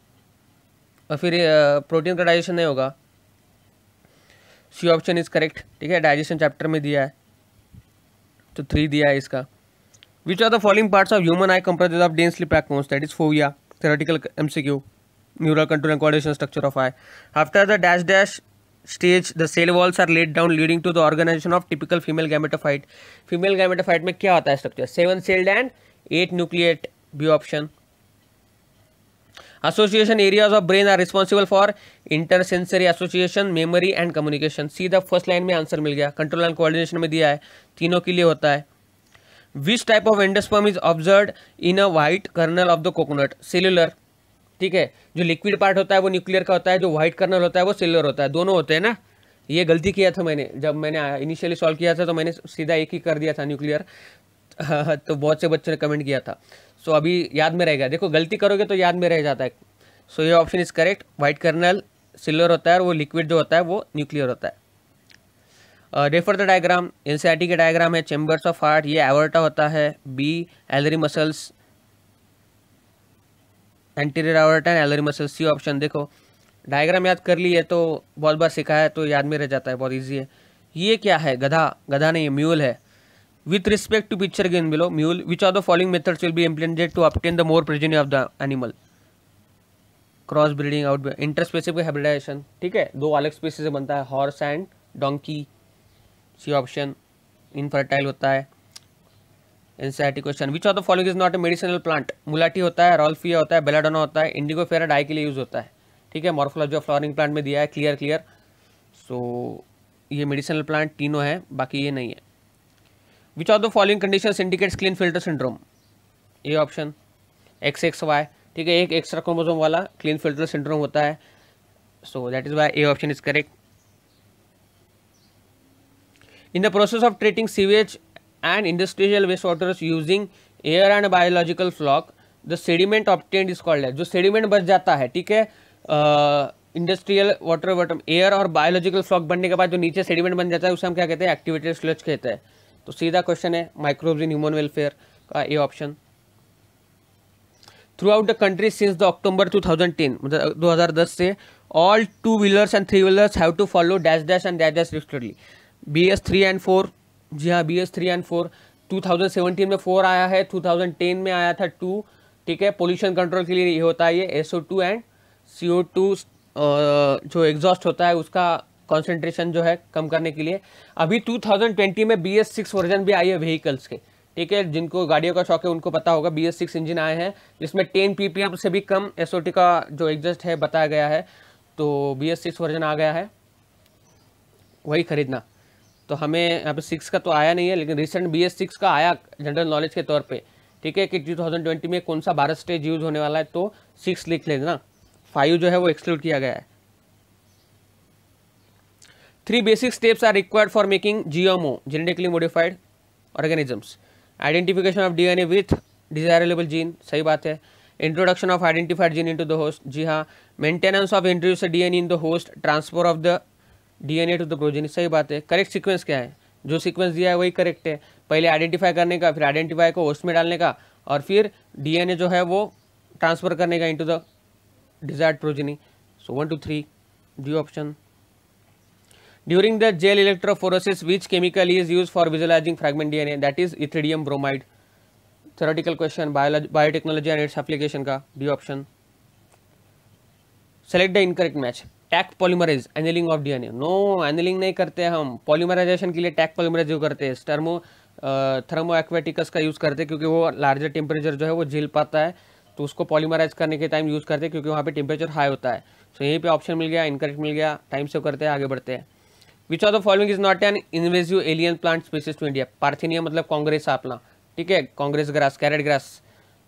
और फिर प्रोटीन का डाइजेशन नहीं होगा सी ऑप्शन इज करेक्ट ठीक है डाइजेशन चैप्टर में दिया है तो थ्री दिया है इसका which are the following parts of human eye compare of densely packed most that is fovea theoretical M C Q neural control एंडेशन structure of eye after the dash dash stage the cell walls are laid down leading to the organization of typical female gametophyte female gametophyte में क्या होता है structure seven celled and eight nucleate B option association areas of brain are responsible for intersensory association memory and communication सीधा first line में answer मिल गया control and coordination में दिया है तीनों के लिए होता है which type of endosperm is observe in a white kernel of the coconut cellular ठीक है जो लिक्विड पार्ट होता है वो न्यूक्लियर का होता है जो व्हाइट कर्नल होता है वो सेल्यूलर होता है दोनों होते हैं ना ये गलती किया था मैंने जब मैंने इनिशियली सॉल्व किया था तो मैंने सीधा एक ही कर दिया था न्यूक्लियर तो बहुत से बच्चों ने कमेंट किया था सो so, अभी याद में रहेगा देखो गलती करोगे तो याद में रह जाता है सो so, ये option is correct white kernel सिल्वर होता है और वो लिक्विड जो होता है वो न्यूक्लियर होता है रेफर द डायग्राम एन के डायग्राम है चेंबर्स ऑफ हार्ट ये एवर्टा होता है B alary muscles anterior aorta and alary muscles C option देखो डायग्राम याद कर लिए तो बहुत बार सिखाया है तो याद में रह जाता है बहुत ईजी है ये क्या है गधा गधा नहीं म्यूल है With respect to picture given below, mule, which of the following methods will be implemented to obtain the more progeny of the animal? Cross breeding out interspecific hybridization ठीक है दो अलग स्पेसी से बनता है horse and donkey C option infertile होता है NCERT question which of the following is not a medicinal plant मुलाटी होता है रॉल्फिया होता है बेलाडोना होता है इंडिगो फेरा डाई के लिए यूज होता है ठीक है मॉर्फोलॉजी ऑफ फ्लावरिंग प्लांट में दिया है क्लियर क्लियर सो so, ये मेडिसिनल प्लांट तीनों है बाकी ये नहीं है which are the following condition indicates klinefelter syndrome A option X X Y ठीक है एक एक्स्ट्रा क्रोमोजोम वाला क्लीन फिल्टर सिंड्रोम होता है so that is why A option is correct in the process of treating sewage and industrial waste water using air and biological floc the sediment is is called जो sediment बच जाता है ठीक है industrial water water air और biological floc बनने के बाद जो नीचे सेडिमेंट बन जाता है उसे हम क्या कहते हैं एक्टिवेटेड स्लच कहते हैं तो सीधा क्वेश्चन है माइक्रोब्स इन ह्यूमन वेलफेयर का A option throughout the country since the October 2010 मतलब 2010 से all two wheelers and three wheelers have to follow dash dash and dash dash respectively B S three and four जी हाँ B S three and four 2017 में four आया है 2010 में आया था टू ठीक है पोल्यूशन कंट्रोल के लिए ये होता है ये S and C O two जो एग्जॉस्ट होता है उसका कॉन्सेंट्रेशन जो है कम करने के लिए अभी 2020 में बी एस सिक्स वर्जन भी आई है व्हीकल्स के ठीक है जिनको गाड़ियों का शौक है उनको पता होगा बी एस सिक्स इंजन आए हैं जिसमें टेन पी से भी कम एस का जो एग्जस्ट है बताया गया है तो बी एस सिक्स वर्जन आ गया है वही खरीदना तो हमें यहाँ पे सिक्स का तो आया नहीं है लेकिन रिसेंट बी एस सिक्स का आया जनरल नॉलेज के तौर पे ठीक है कि 2020 में कौन सा भारत स्टेज यूज़ होने वाला है तो सिक्स लिख लेना फाइव जो है वो एक्सक्लूड किया गया है Three basic steps are required for genetically modified organisms identification of D N A with desirable gene सही बात है introduction of identified gene into the host जी हाँ maintenance of introduce DNA in the host transfer of the DNA to the progeny सही बात है correct sequence क्या है जो सिक्वेंस दिया है वही करेक्ट है पहले आइडेंटिफाई करने का फिर आइडेंटिफाई को होस्ट में डालने का और फिर डीएनए जो है वो ट्रांसफर करने का into the desired progeny so one two three D option During the gel electrophoresis, which chemical is used for visualizing fragment DNA? That is ethidium bromide. Theoretical question, biotechnology and its application का D option select the incorrect match Taq polymerase annealing of DNA no annealing नहीं करते हम polymerisation के लिए टैक polymerase use करते हैं स्टर्मो thermus aquaticus का यूज़ करते हैं क्योंकि वो लार्जर टेम्परेचर जो है वो झेल पाता है तो उसको पॉलीमराइज करने के टाइम यूज़ करते हैं क्योंकि वहाँ पे टेम्परेचर हाई होता है सो so, यहीं पे ऑप्शन मिल गया इनकरेक्ट मिल गया टाइम सेव करते हैं आगे बढ़ते हैं which are the following is not an invasive alien plant species to India parthenium मतलब कांग्रेस अपना ठीक है कांग्रेस ग्रास कैरेट ग्रास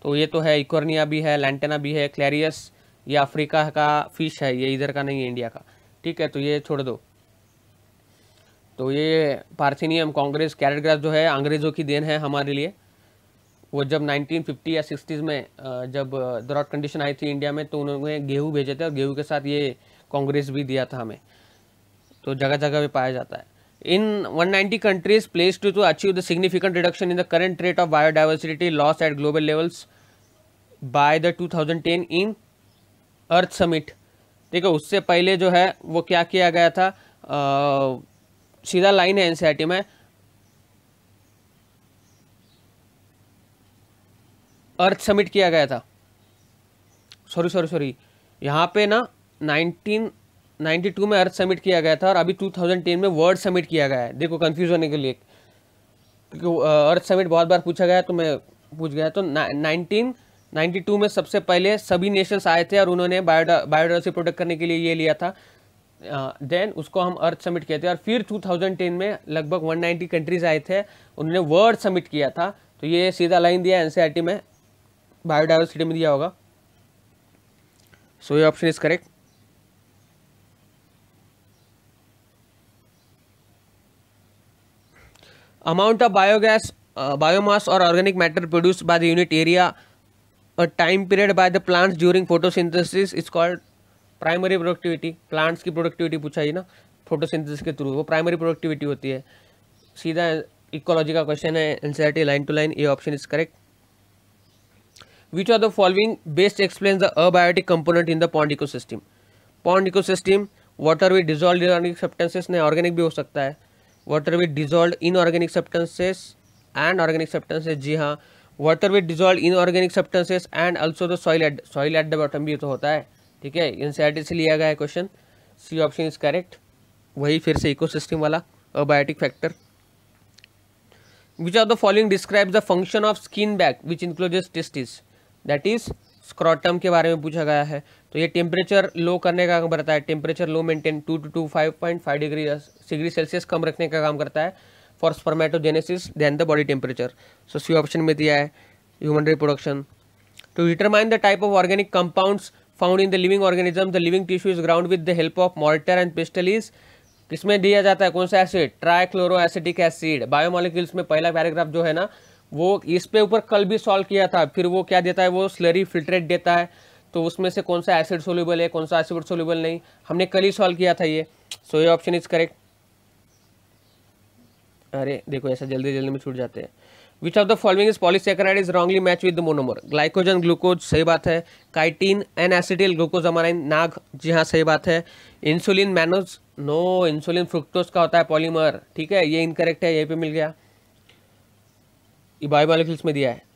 तो ये तो है इकोर्निया भी है लैंटेना भी है क्लैरियस ये अफ्रीका का फिश है ये इधर का नहीं है इंडिया का ठीक है तो ये छोड़ दो तो ये पार्थिनियम कांग्रेस कैरेट ग्रास जो है अंग्रेज़ों की देन है हमारे लिए वो जब 1950 या 60s में जब ड्रॉट कंडीशन आई थी इंडिया में तो उन्होंने गेहूँ भेजे थे और गेहूँ के साथ ये कांग्रेस भी दिया था हमें तो जगह जगह भी पाया जाता है in 190 countries pledged to to achieve the significant reduction in the current rate of biodiversity loss at global levels by the 2010 in Earth Summit ठीक है उससे पहले जो है वो क्या किया गया था आ, सीधा लाइन है एन e में अर्थ समिट किया गया था सॉरी सॉरी सॉरी यहाँ पे ना टू में अर्थ समिट किया गया था और अभी 2010 में वर्ल्ड समिट किया गया है देखो कंफ्यूज होने के लिए क्योंकि अर्थ समिट बहुत बार पूछा गया तो मैं पूछ गया तो नाइनटीन टू में सबसे पहले सभी नेशंस आए थे और उन्होंने बायोडाइवर्सिटी प्रोटेक्ट करने के लिए ये लिया था देन उसको हम अर्थ समिट किए थे और फिर 2010 में लगभग 190 कंट्रीज आए थे उन्होंने वर्ल्ड समिट किया था तो ये सीधा लाइन दिया एन e में बायोडाइवर्सिटी में दिया होगा सो ये option is correct amount of biogas biomass और organic matter produce by the unit area time period by the plants during photo photosynthesis is called primary productivity plants की productivity पूछा ही ना फोटो सिंथेसिस के through वो primary productivity होती है सीधा इकोलॉजी का क्वेश्चन है टी लाइन टू लाइन ये option is correct which are the following best explain the abiotic component in the pond ecosystem pond ecosystem water with dissolve organic substances ने organic भी हो सकता है water with dissolve inorganic substances and organic substances जी हाँ water with dissolve inorganic substances and also the soil at soil at the bottom भी तो होता है ठीक है इन से लिया गया है question C option is correct वही फिर से इकोसिस्टम वाला abiotic factor which are the following describe the function of skin bag which encloses testis that is scrotum के बारे में पूछा गया है तो ये टेम्परेचर लो करने का काम करता है temperature low maintain to two two five point five degree degree Celsius कम रखने का काम करता है for spermatogenesis then the body temperature so C option में दिया है human reproduction to determine the type of organic compounds found in the living organism the living tissue is ground with the help of mortar and pestle किसमें दिया जाता है कौन सा acid trichloro acidic acid biomolecules में पहला paragraph जो है ना वो इस पे ऊपर कल भी सॉल्व किया था फिर वो क्या देता है वो स्लरी फिल्ट्रेट देता है तो उसमें से कौन सा एसिड सोल्यूबल है कौन सा एसिड सोल्यूबल नहीं हमने कल ही सॉल्व किया था ये सो ये ऑप्शन इज करेक्ट अरे देखो ऐसा जल्दी जल्दी में छूट जाते हैं which of the following is polysaccharide is wrongly match with the monomer glycogen glucose सही बात है काइटीन एन एसिडिल ग्लूकोज हमारा नाग जी हाँ सही बात है insulin mannose no insulin fructose का होता है पॉलीमर ठीक है ये इनकरेक्ट है ये पे मिल गया ये बायोमोलिक्यूल्स में दिया है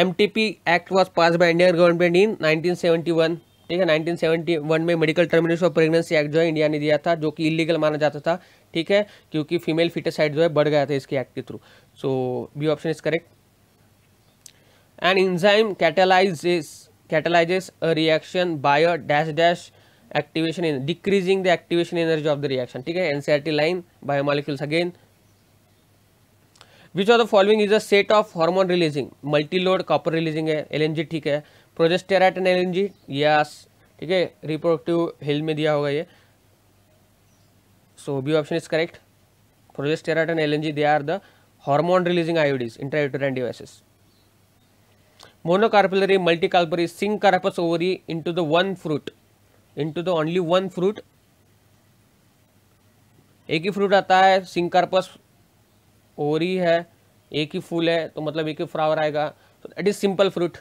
M T P act was pass by Indian government in nineteen one ठीक है वन में medical termination of pregnancy act जो है इंडिया ने दिया था जो कि इलीगल माना जाता था ठीक है क्योंकि फीमेल फिटेसाइड जो है बढ़ गया था इसके एक्ट के through so B option is correct and enzyme catalyses catalyzes a reaction by a dash dash activation in decreasing the activation energy of the reaction ठीक है NCERT line biomolecules again which of the following is a set of hormone releasing multi load copper releasing है LNG ठीक है प्रोजेस्टेराइट and LNG yes ठीक है reproductive health में दिया होगा ये so B option is correct progestogen and LNG they are the hormone releasing IUDs intrauterine devices monocarpellary monocarpillary multicarpillary syncarpous ovary into the one fruit into the only one fruit एक ही fruit आता है सिंकारपस ही है एक ही फूल है तो मतलब एक ही फ्लावर आएगा तो इट इज़ सिंपल फ्रूट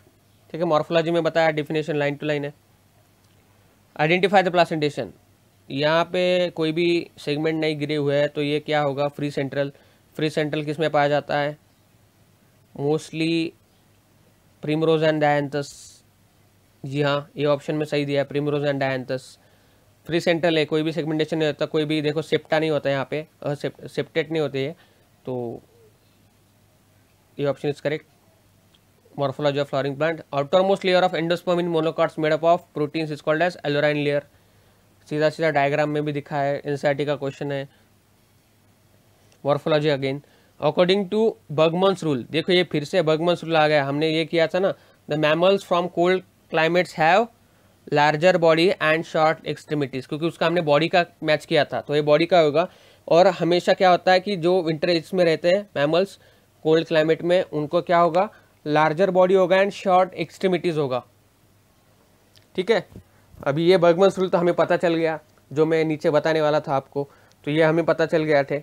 ठीक है मॉर्फोलॉजी में बताया डिफिनेशन लाइन टू लाइन है आइडेंटिफाई द प्लासेंटेशन यहाँ पे कोई भी सेगमेंट नहीं गिरे हुए हैं तो ये क्या होगा फ्री सेंट्रल फ्री सेंट्रल किस में पाया जाता है मोस्टली प्रिमरोज एंड डायंथस जी हाँ ये ऑप्शन में सही दिया है primrose and dianthus free central है कोई भी सेगमेंटेशन नहीं होता कोई भी देखो सेप्टा नहीं होता यहाँ पे सेप्टेट नहीं होते हैं तो ये option is correct morphology of flowering plant outermost layer of in in made made up of proteins is called as aleurone layer सीधा सीधा डायग्राम में भी दिखा है एनसीईआरटी का क्वेश्चन है morphology again according to Bergmann's rule देखो ये फिर से बगमंस रूल आ गया हमने ये किया था ना the mammals from cold climates have larger body and short extremities क्योंकि उसका हमने बॉडी का मैच किया था तो ये बॉडी का होगा और हमेशा क्या होता है कि जो विंटर एज में रहते हैं मैमल्स कोल्ड क्लाइमेट में उनको क्या होगा लार्जर बॉडी होगा एंड शॉर्ट एक्सट्रीमिटीज़ होगा ठीक है अभी ये बर्गमन रूल तो हमें पता चल गया जो मैं नीचे बताने वाला था आपको तो ये हमें पता चल गया थे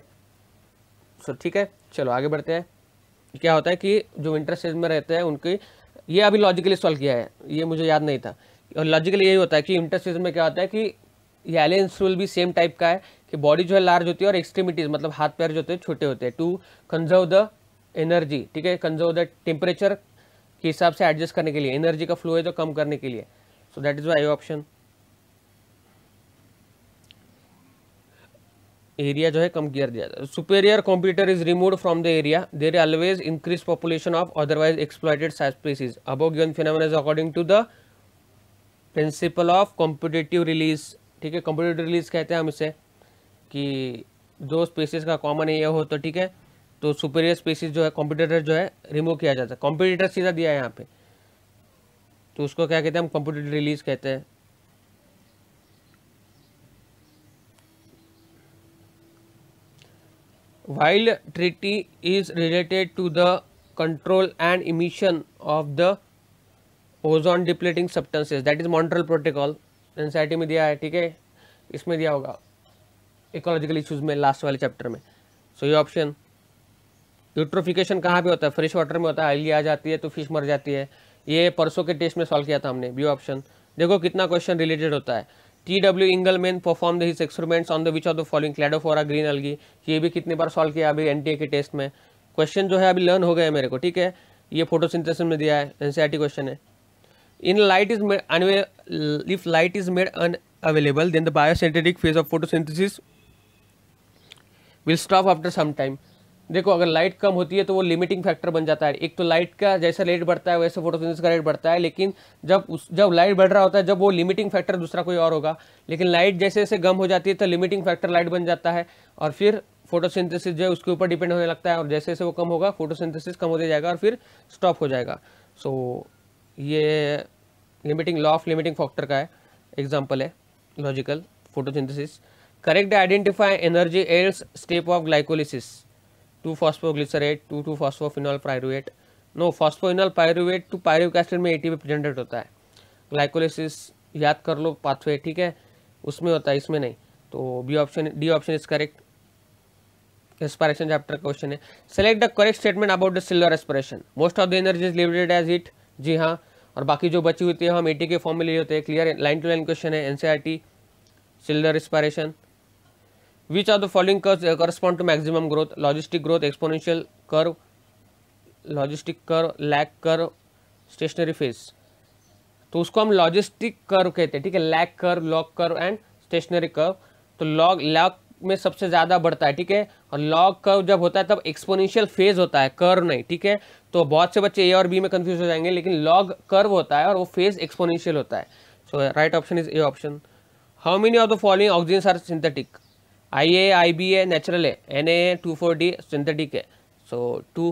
सो ठीक है चलो आगे बढ़ते हैं क्या होता है कि जो विंटर सीजन में रहते हैं उनकी ये अभी लॉजिकली सॉल्व किया है ये मुझे याद नहीं था और लॉजिकली यही होता है कि विंटर सीजन में क्या होता है कि ये एलियंस रूल भी सेम टाइप का है कि बॉडी जो है लार्ज होती है और एक्सट्रीमिटीज मतलब हाथ पैर जो होते हैं छोटे होते हैं टू कंजर्व द एनर्जी ठीक है कंजर्व द टेम्परेचर के हिसाब से एडजस्ट करने के लिए एनर्जी का फ्लो है तो कम करने के लिए so that is why option area जो है कम किया दिया superior computer is remove from the area there always increase population of otherwise exploited species above given phenomena is according to the principle of competitive release ठीक है competitive release कहते हैं हम इसे कि दो स्पेसिस का कॉमन ये हो तो ठीक है तो सुपेरियर स्पेसिस जो है कॉम्पिटेटर जो है रिमूव किया जाता है कॉम्पिटेटर सीधा दिया है यहाँ पे तो उसको क्या कहते हैं हम कॉम्पिटेटर रिलीज कहते हैं wild treaty is related to the control and emission of the ozone depleting substances that is Montreal protocol NCERT में दिया है ठीक है इसमें दिया होगा इकोलॉजिकल इश्यूज में लास्ट वाले चैप्टर में सो ये ऑप्शन यूट्रोफिकेशन कहाँ पे होता है फ्रेश वाटर में होता है आइली आ जाती है तो फिश मर जाती है ये परसों के टेस्ट में सॉल्व किया था हमने बी ऑप्शन देखो कितना क्वेश्चन रिलेटेड होता है T W Engelmann perform this experiments on the which of the following cladophora green algae ये भी कितनी बार सॉल्व किया अभी एनटीए के टेस्ट में क्वेश्चन जो है अभी लर्न हो गया है मेरे को ठीक है ये फोटोसिंथेसिस में दिया है एनसीईआरटी क्वेश्चन है in light is made if light is made unavailable then the biosynthetic phase of photosynthesis will stop after some time देखो अगर लाइट कम होती है तो वो लिमिटिंग फैक्टर बन जाता है एक तो लाइट का जैसा रेट बढ़ता है वैसे फोटोसिंथेसिस का रेट बढ़ता है लेकिन जब उस जब लाइट बढ़ रहा होता है जब वो लिमिटिंग फैक्टर दूसरा कोई और होगा लेकिन लाइट जैसे जैसे कम हो जाती है तो लिमिटिंग फैक्टर लाइट बन जाता है और फिर फोटोसिंथेसिस जो है उसके ऊपर डिपेंड होने लगता है और जैसे जैसे वो कम होगा फोटोसिंथेसिस कम होते जाएगा और फिर स्टॉप हो जाएगा सो so, ये limiting law of limiting factor का है एग्जाम्पल है logical photosynthesis correct identify energy yields step of glycolysis 2 phosphoglycerate to 2 phosphophenol pyruvate no phosphoenol pyruvate to pyruvic acid में एटीपी प्रेजेंटेड होता है ग्लाइकोलिस याद कर लो पाथवे ठीक है उसमें होता है इसमें नहीं तो B option D option is correct respiration chapter question है select the correct statement about the cellular respiration most of the energy is limited as it जी हाँ और बाकी जो बची हुई है हम एटी के फॉर्म में लिए होते हैं clear line to line question है NCERT cellular respiration which are the following curves correspond to maximum growth logistic growth exponential curve logistic curve lag curve stationary phase तो उसको हम लॉजिस्टिक कर्व कहते हैं ठीक है lag curve log curve and stationary curve तो log log में सबसे ज़्यादा बढ़ता है ठीक है और लॉग कर्व जब होता है तब एक्सपोनेंशियल फेज होता है कर्व नहीं ठीक है तो बहुत से बच्चे ए और बी में कंफ्यूज हो जाएंगे लेकिन लॉग कर्व होता है और वो फेज एक्सपोनेंशियल होता है so right option is A option how many of the following oxygen are synthetic I A I B A natural है N A two four D synthetic है सो टू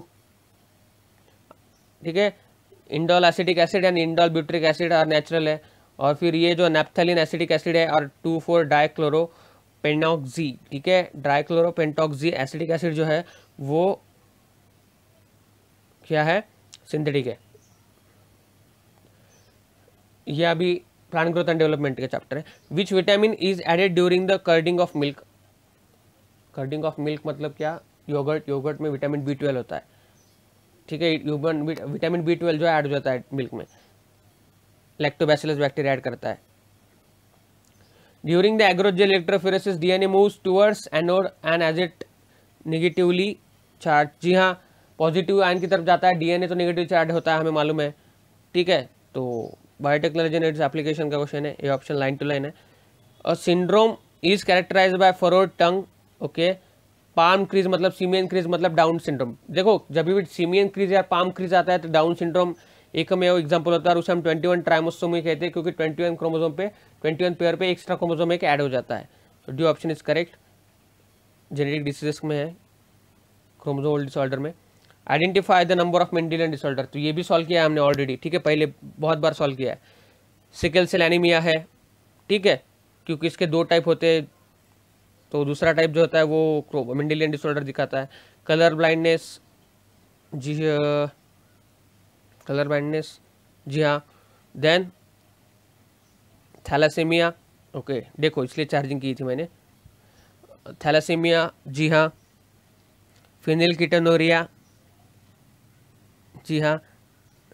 ठीक है indole acidic acid and indole butyric acid और नेचुरल है और फिर ये जो नेपथेलिन एसिडिक एसिड है और टू फोर डाइक्लोरो पेनॉक्जी ठीक है ड्राइक्लोरो पेंटॉक्जी एसिडिक एसिड जो है वो क्या है सिंथेटिक है यह अभी प्लांट ग्रोथ एंड डेवलपमेंट के चैप्टर है which vitamin is added during the curdling of milk curdling of milk मतलब क्या योगर्ट योगर्ट में विटामिन बी ट्वेल्व होता है ठीक है ह्यूमन विटामिन बी ट्वेल्व जो ऐड हो जाता है मिल्क में लैक्टोबैसिलस बैक्टीरिया ऐड करता है during the agarose gel D N A move towards anode and as it negatively charged जी हाँ पॉजिटिव आयन की तरफ जाता है डी एन ए तो निगेटिव चार्ज होता है हमें मालूम है ठीक है तो बायोटेक्नोलॉजी नेट्स एप्लीकेशन का क्वेश्चन है ये ऑप्शन लाइन टू लाइन है और syndrome is characterised by furrowed tongue okay palm crease मतलब सीमियन क्रीज मतलब डाउन सिंड्रोम देखो जब भी सीमियन क्रीज या पाम क्रीज आता है तो डाउन सिंड्रोम एक वो एग्जाम्पल होता है और उसे हम ट्वेंटी वन ट्राइमोसोम ही कहते हैं क्योंकि ट्वेंटी वन क्रोमोजोम पे ट्वेंटी वन पेयर पे एक्स्ट्रा क्रोमोजोम एक ऐड हो जाता है तो ड्यू option is correct genetic diseases में है क्रोमोजोम डिसऑर्डर में identify the number of Mendelian disorder तो ये भी सॉल्व किया है हमने ऑलरेडी ठीक है पहले बहुत बार सॉल्व किया है सिकल सेल एनीमिया है ठीक है क्योंकि इसके दो टाइप होते हैं तो दूसरा टाइप जो होता है वो मेंडेलियन डिसऑर्डर दिखाता है कलर ब्लाइंडनेस जी कलर ब्लाइंडनेस जी हाँ देन थैलासेमिया ओके देखो इसलिए चार्जिंग की थी मैंने थैलासेमिया जी हाँ फिनिल किटनोरिया जी हाँ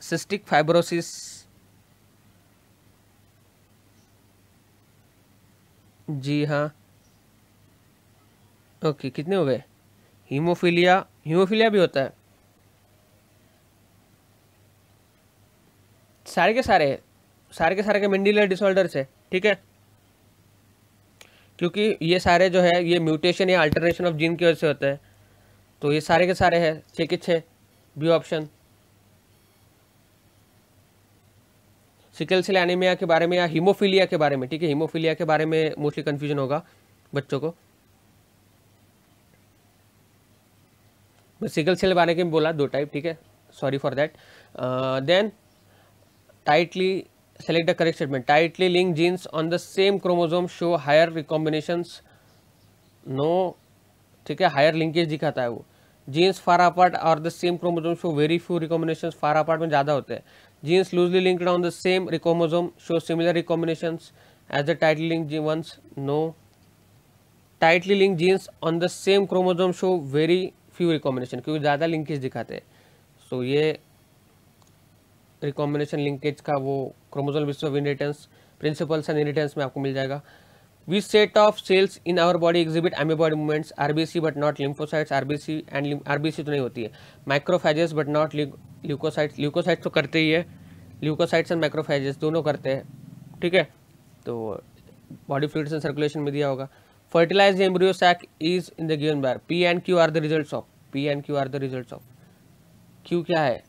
सिस्टिक फाइब्रोसिस जी हाँ ओके कितने हो गए हीमोफीलिया हीमोफीलिया भी होता है सारे के सारे सारे के सारे के मेंडिलर डिसऑर्डर्स है ठीक है क्योंकि ये सारे जो है ये म्यूटेशन या अल्टरनेशन ऑफ जीन की वजह से होता है तो ये सारे के सारे है छः के छः B option sickle cell anaemia के बारे में या हीमोफीलिया के बारे में ठीक है हीमोफीलिया के बारे में मोस्टली कन्फ्यूजन होगा बच्चों को मैं सिगल सेल बारे के में बोला दो टाइप ठीक है sorry for that then tightly select the correct statement tightly link genes on the same chromosome show higher recombinations no ठीक है हायर लिंकेज दिखाता है वो जीन्स फार अपार्ट और the same chromosome show very few recombination far apart में ज़्यादा होते हैं genes loosely link on the same chromosome show similar recombination as the tightly link gene once no tightly link genes on the same chromosome show very few recombination क्योंकि ज़्यादा linkage दिखाते हैं so so, ये recombination linkage का वो chromosomal of inheritance principles and inheritance में आपको मिल जाएगा we set of cells in our body exhibit amoeboid movements R B C but not lymphocytes R B C and R B C तो नहीं होती है macrophages but not leukocytes leukocytes तो करते ही है ल्यूकोसाइट्स एंड माइक्रोफाइजेस दोनों करते हैं ठीक है तो बॉडी फ्लूड्स एंड सर्कुलेशन में दिया होगा fertilized embryo sac is in the given bar p and q are the results of p and q are the results of q क्या है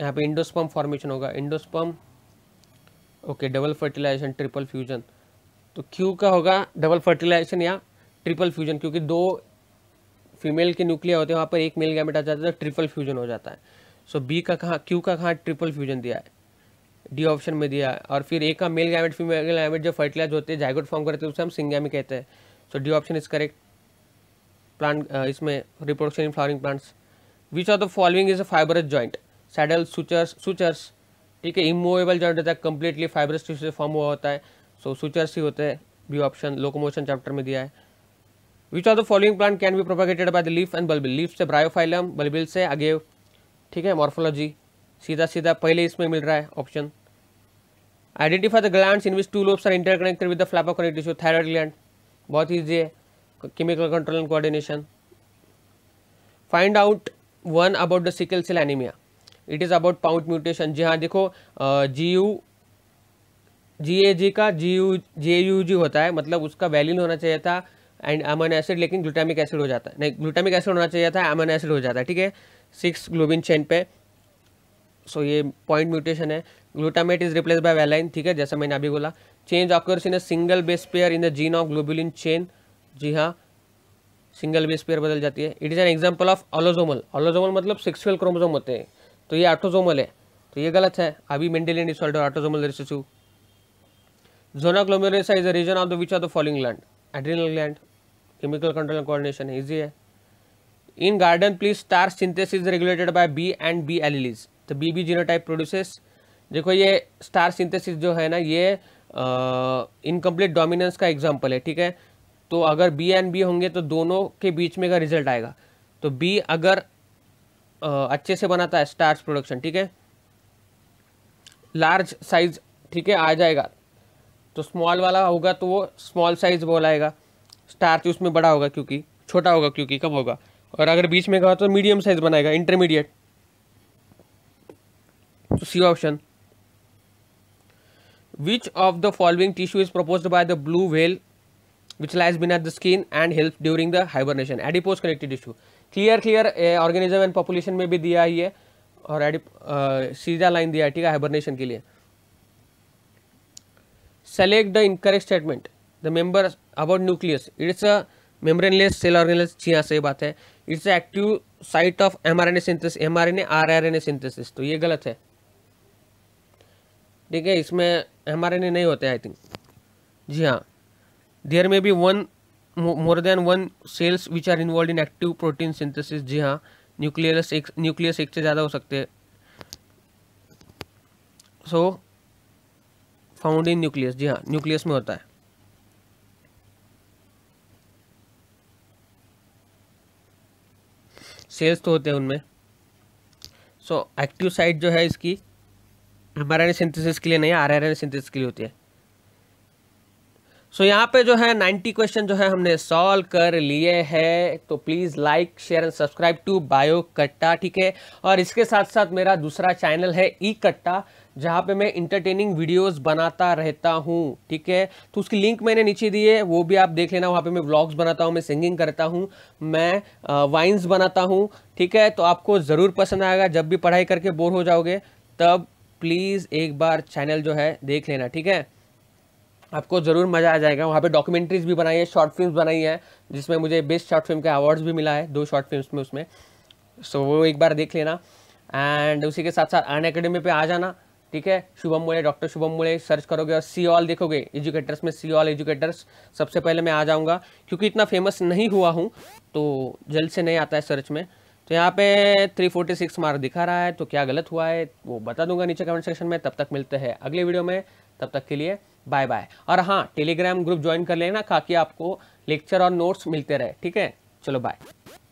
यहाँ पे इंडोस्पम फॉर्मेशन होगा endosperm okay double fertilisation triple fusion तो Q का होगा double fertilisation या triple fusion क्योंकि दो फीमेल के न्यूक्लिया होते हैं वहाँ पर एक मेल गैमेट आ जाता है तो ट्रिपल फ्यूजन हो जाता है सो बी का कहाँ क्यू का कहाँ ट्रिपल फ्यूजन दिया है डी ऑप्शन में दिया है और फिर एक का मेल गैमेट फीमेल गैमेट जब फर्टिलाइज होते हैं जायगोट फॉर्म करते हैं उसे हम सिंगामी कहते हैं so D option is correct plant इसमें reproduction in flowering plants which are the following is a fibrous joint saddle sutures sutures ठीक है इमूवेबल जॉइंट होता है कंप्लीटली फाइबरस टिश्यू से फॉर्म हुआ होता है सो सुचर्स ही होते हैं बी ऑप्शन लोकोमोशन चैप्टर में दिया है which are the following plant can be propagated by the leaf and bulbil leaf से ब्रायोफाइलम बल्बिल से अगेव ठीक है मॉर्फोलॉजी सीधा सीधा पहले इसमें मिल रहा है option identify the glands in which two lobes are interconnected with the फ्लैपोकोनिक टिश्यू थायरॉयड ग्लैंड बहुत ईजी है chemical control and coordination find out one about the sickle cell anaemia it is about point mutation जी हाँ देखो जी you जी ए जी का जी you J you जी होता है मतलब उसका वैल्यून होना चाहिए था एंड अमन एसिड लेकिन ग्लूटामिक एसिड हो जाता है नहीं ग्लूटामिक एसिड होना चाहिए था अमन एसिड हो जाता है ठीक है सिक्स ग्लोबिन चेन पे सो so, ये पॉइंट म्यूटेशन है glutamate is replace by valine ठीक है जैसा मैंने अभी बोला change occurs in a single base pair in the gene of globulin chain जी हाँ सिंगल बेस पेयर बदल जाती है it is an example of autosomal autosomal मतलब सेक्सुअल क्रोमोजोम होते हैं तो ये ऑटोजोमल है तो ये गलत है अभी Mendelian disorder autosomal recessive zona glomerulosa is a region of the which are the following gland adrenal gland chemical control and coordination easy है in garden please star synthesis regulated by B and B alleles तो B B genotype produces देखो ये star synthesis जो है ना ये incomplete dominance का example है ठीक है तो अगर बी एंड बी होंगे तो दोनों के बीच में का रिजल्ट आएगा तो बी अगर आ, अच्छे से बनाता है स्टार्स प्रोडक्शन ठीक है लार्ज साइज ठीक है आ जाएगा तो स्मॉल वाला होगा तो वो स्मॉल साइज बोलाएगा स्टार्च उसमें बड़ा होगा क्योंकि छोटा होगा क्योंकि कम होगा और अगर बीच में कहा तो मीडियम साइज बनाएगा इंटरमीडिएट तो C option Which of the following tissue is proposed by the blue whale which lies beneath the skin and helps during the hibernation? Adipose connective tissue. Clear clear organism and population में भी दिया ही है और ADIP eh, सीधा line दिया है ठीक है हाइबरनेशन के लिए select the incorrect statement the member about nucleus it's a membraneless cell organelles जी हाँ सही बात है it's active site of M R N A synthesis M R N A R R N A तो ये गलत है ठीक है इसमें हमारे ए नहीं होते आई थिंक जी हाँ there may be one more than one cells which are involve in active protein synthesis जी हाँ न्यूक्लियस एक न्यूक्लियस एक से ज़्यादा हो सकते हैं सो फाउंड इन न्यूक्लियस जी हाँ न्यूक्लियस में होता है सेल्स तो होते हैं उनमें सो एक्टिव साइट जो है इसकी हमारे सिंथेसिस के लिए नहीं आर आर सिंथेसिस के लिए होती है सो so, यहाँ पे जो है 90 क्वेश्चन जो है हमने सॉल्व कर लिए हैं तो please like share and subscribe to bio Katta ठीक है और इसके साथ साथ मेरा दूसरा चैनल है ई कट्टा जहाँ पे मैं इंटरटेनिंग वीडियोस बनाता रहता हूँ ठीक है तो उसकी लिंक मैंने नीचे दी है वो भी आप देख लेना वहाँ पे मैं व्लॉग्स बनाता हूँ मैं सिंगिंग करता हूँ मैं वाइन्स बनाता हूँ ठीक है तो आपको ज़रूर पसंद आएगा जब भी पढ़ाई करके बोर हो जाओगे तब प्लीज़ एक बार चैनल जो है देख लेना ठीक है आपको ज़रूर मज़ा आ जाएगा वहाँ पे डॉक्यूमेंट्रीज भी बनाई है शॉर्ट फिल्म बनाई है जिसमें मुझे बेस्ट शॉर्ट फिल्म का अवार्ड्स भी मिला है दो शॉर्ट फिल्म में उसमें सो so, वो एक बार देख लेना एंड उसी के साथ साथ अन अकेडमी पर आ जाना ठीक है शुभम मुले डॉक्टर शुभम मुले सर्च करोगे और सी ऑल देखोगे एजुकेटर्स में सी ऑल एजुकेटर्स सबसे पहले मैं आ जाऊँगा क्योंकि इतना फेमस नहीं हुआ हूँ तो जल्द से नहीं आता है सर्च में तो यहाँ पे 346 मार्क दिखा रहा है तो क्या गलत हुआ है वो बता दूंगा नीचे कमेंट सेक्शन में तब तक मिलते हैं अगले वीडियो में तब तक के लिए बाय बाय और हाँ टेलीग्राम ग्रुप ज्वाइन कर लेना ताकि आपको लेक्चर और नोट्स मिलते रहे ठीक है चलो बाय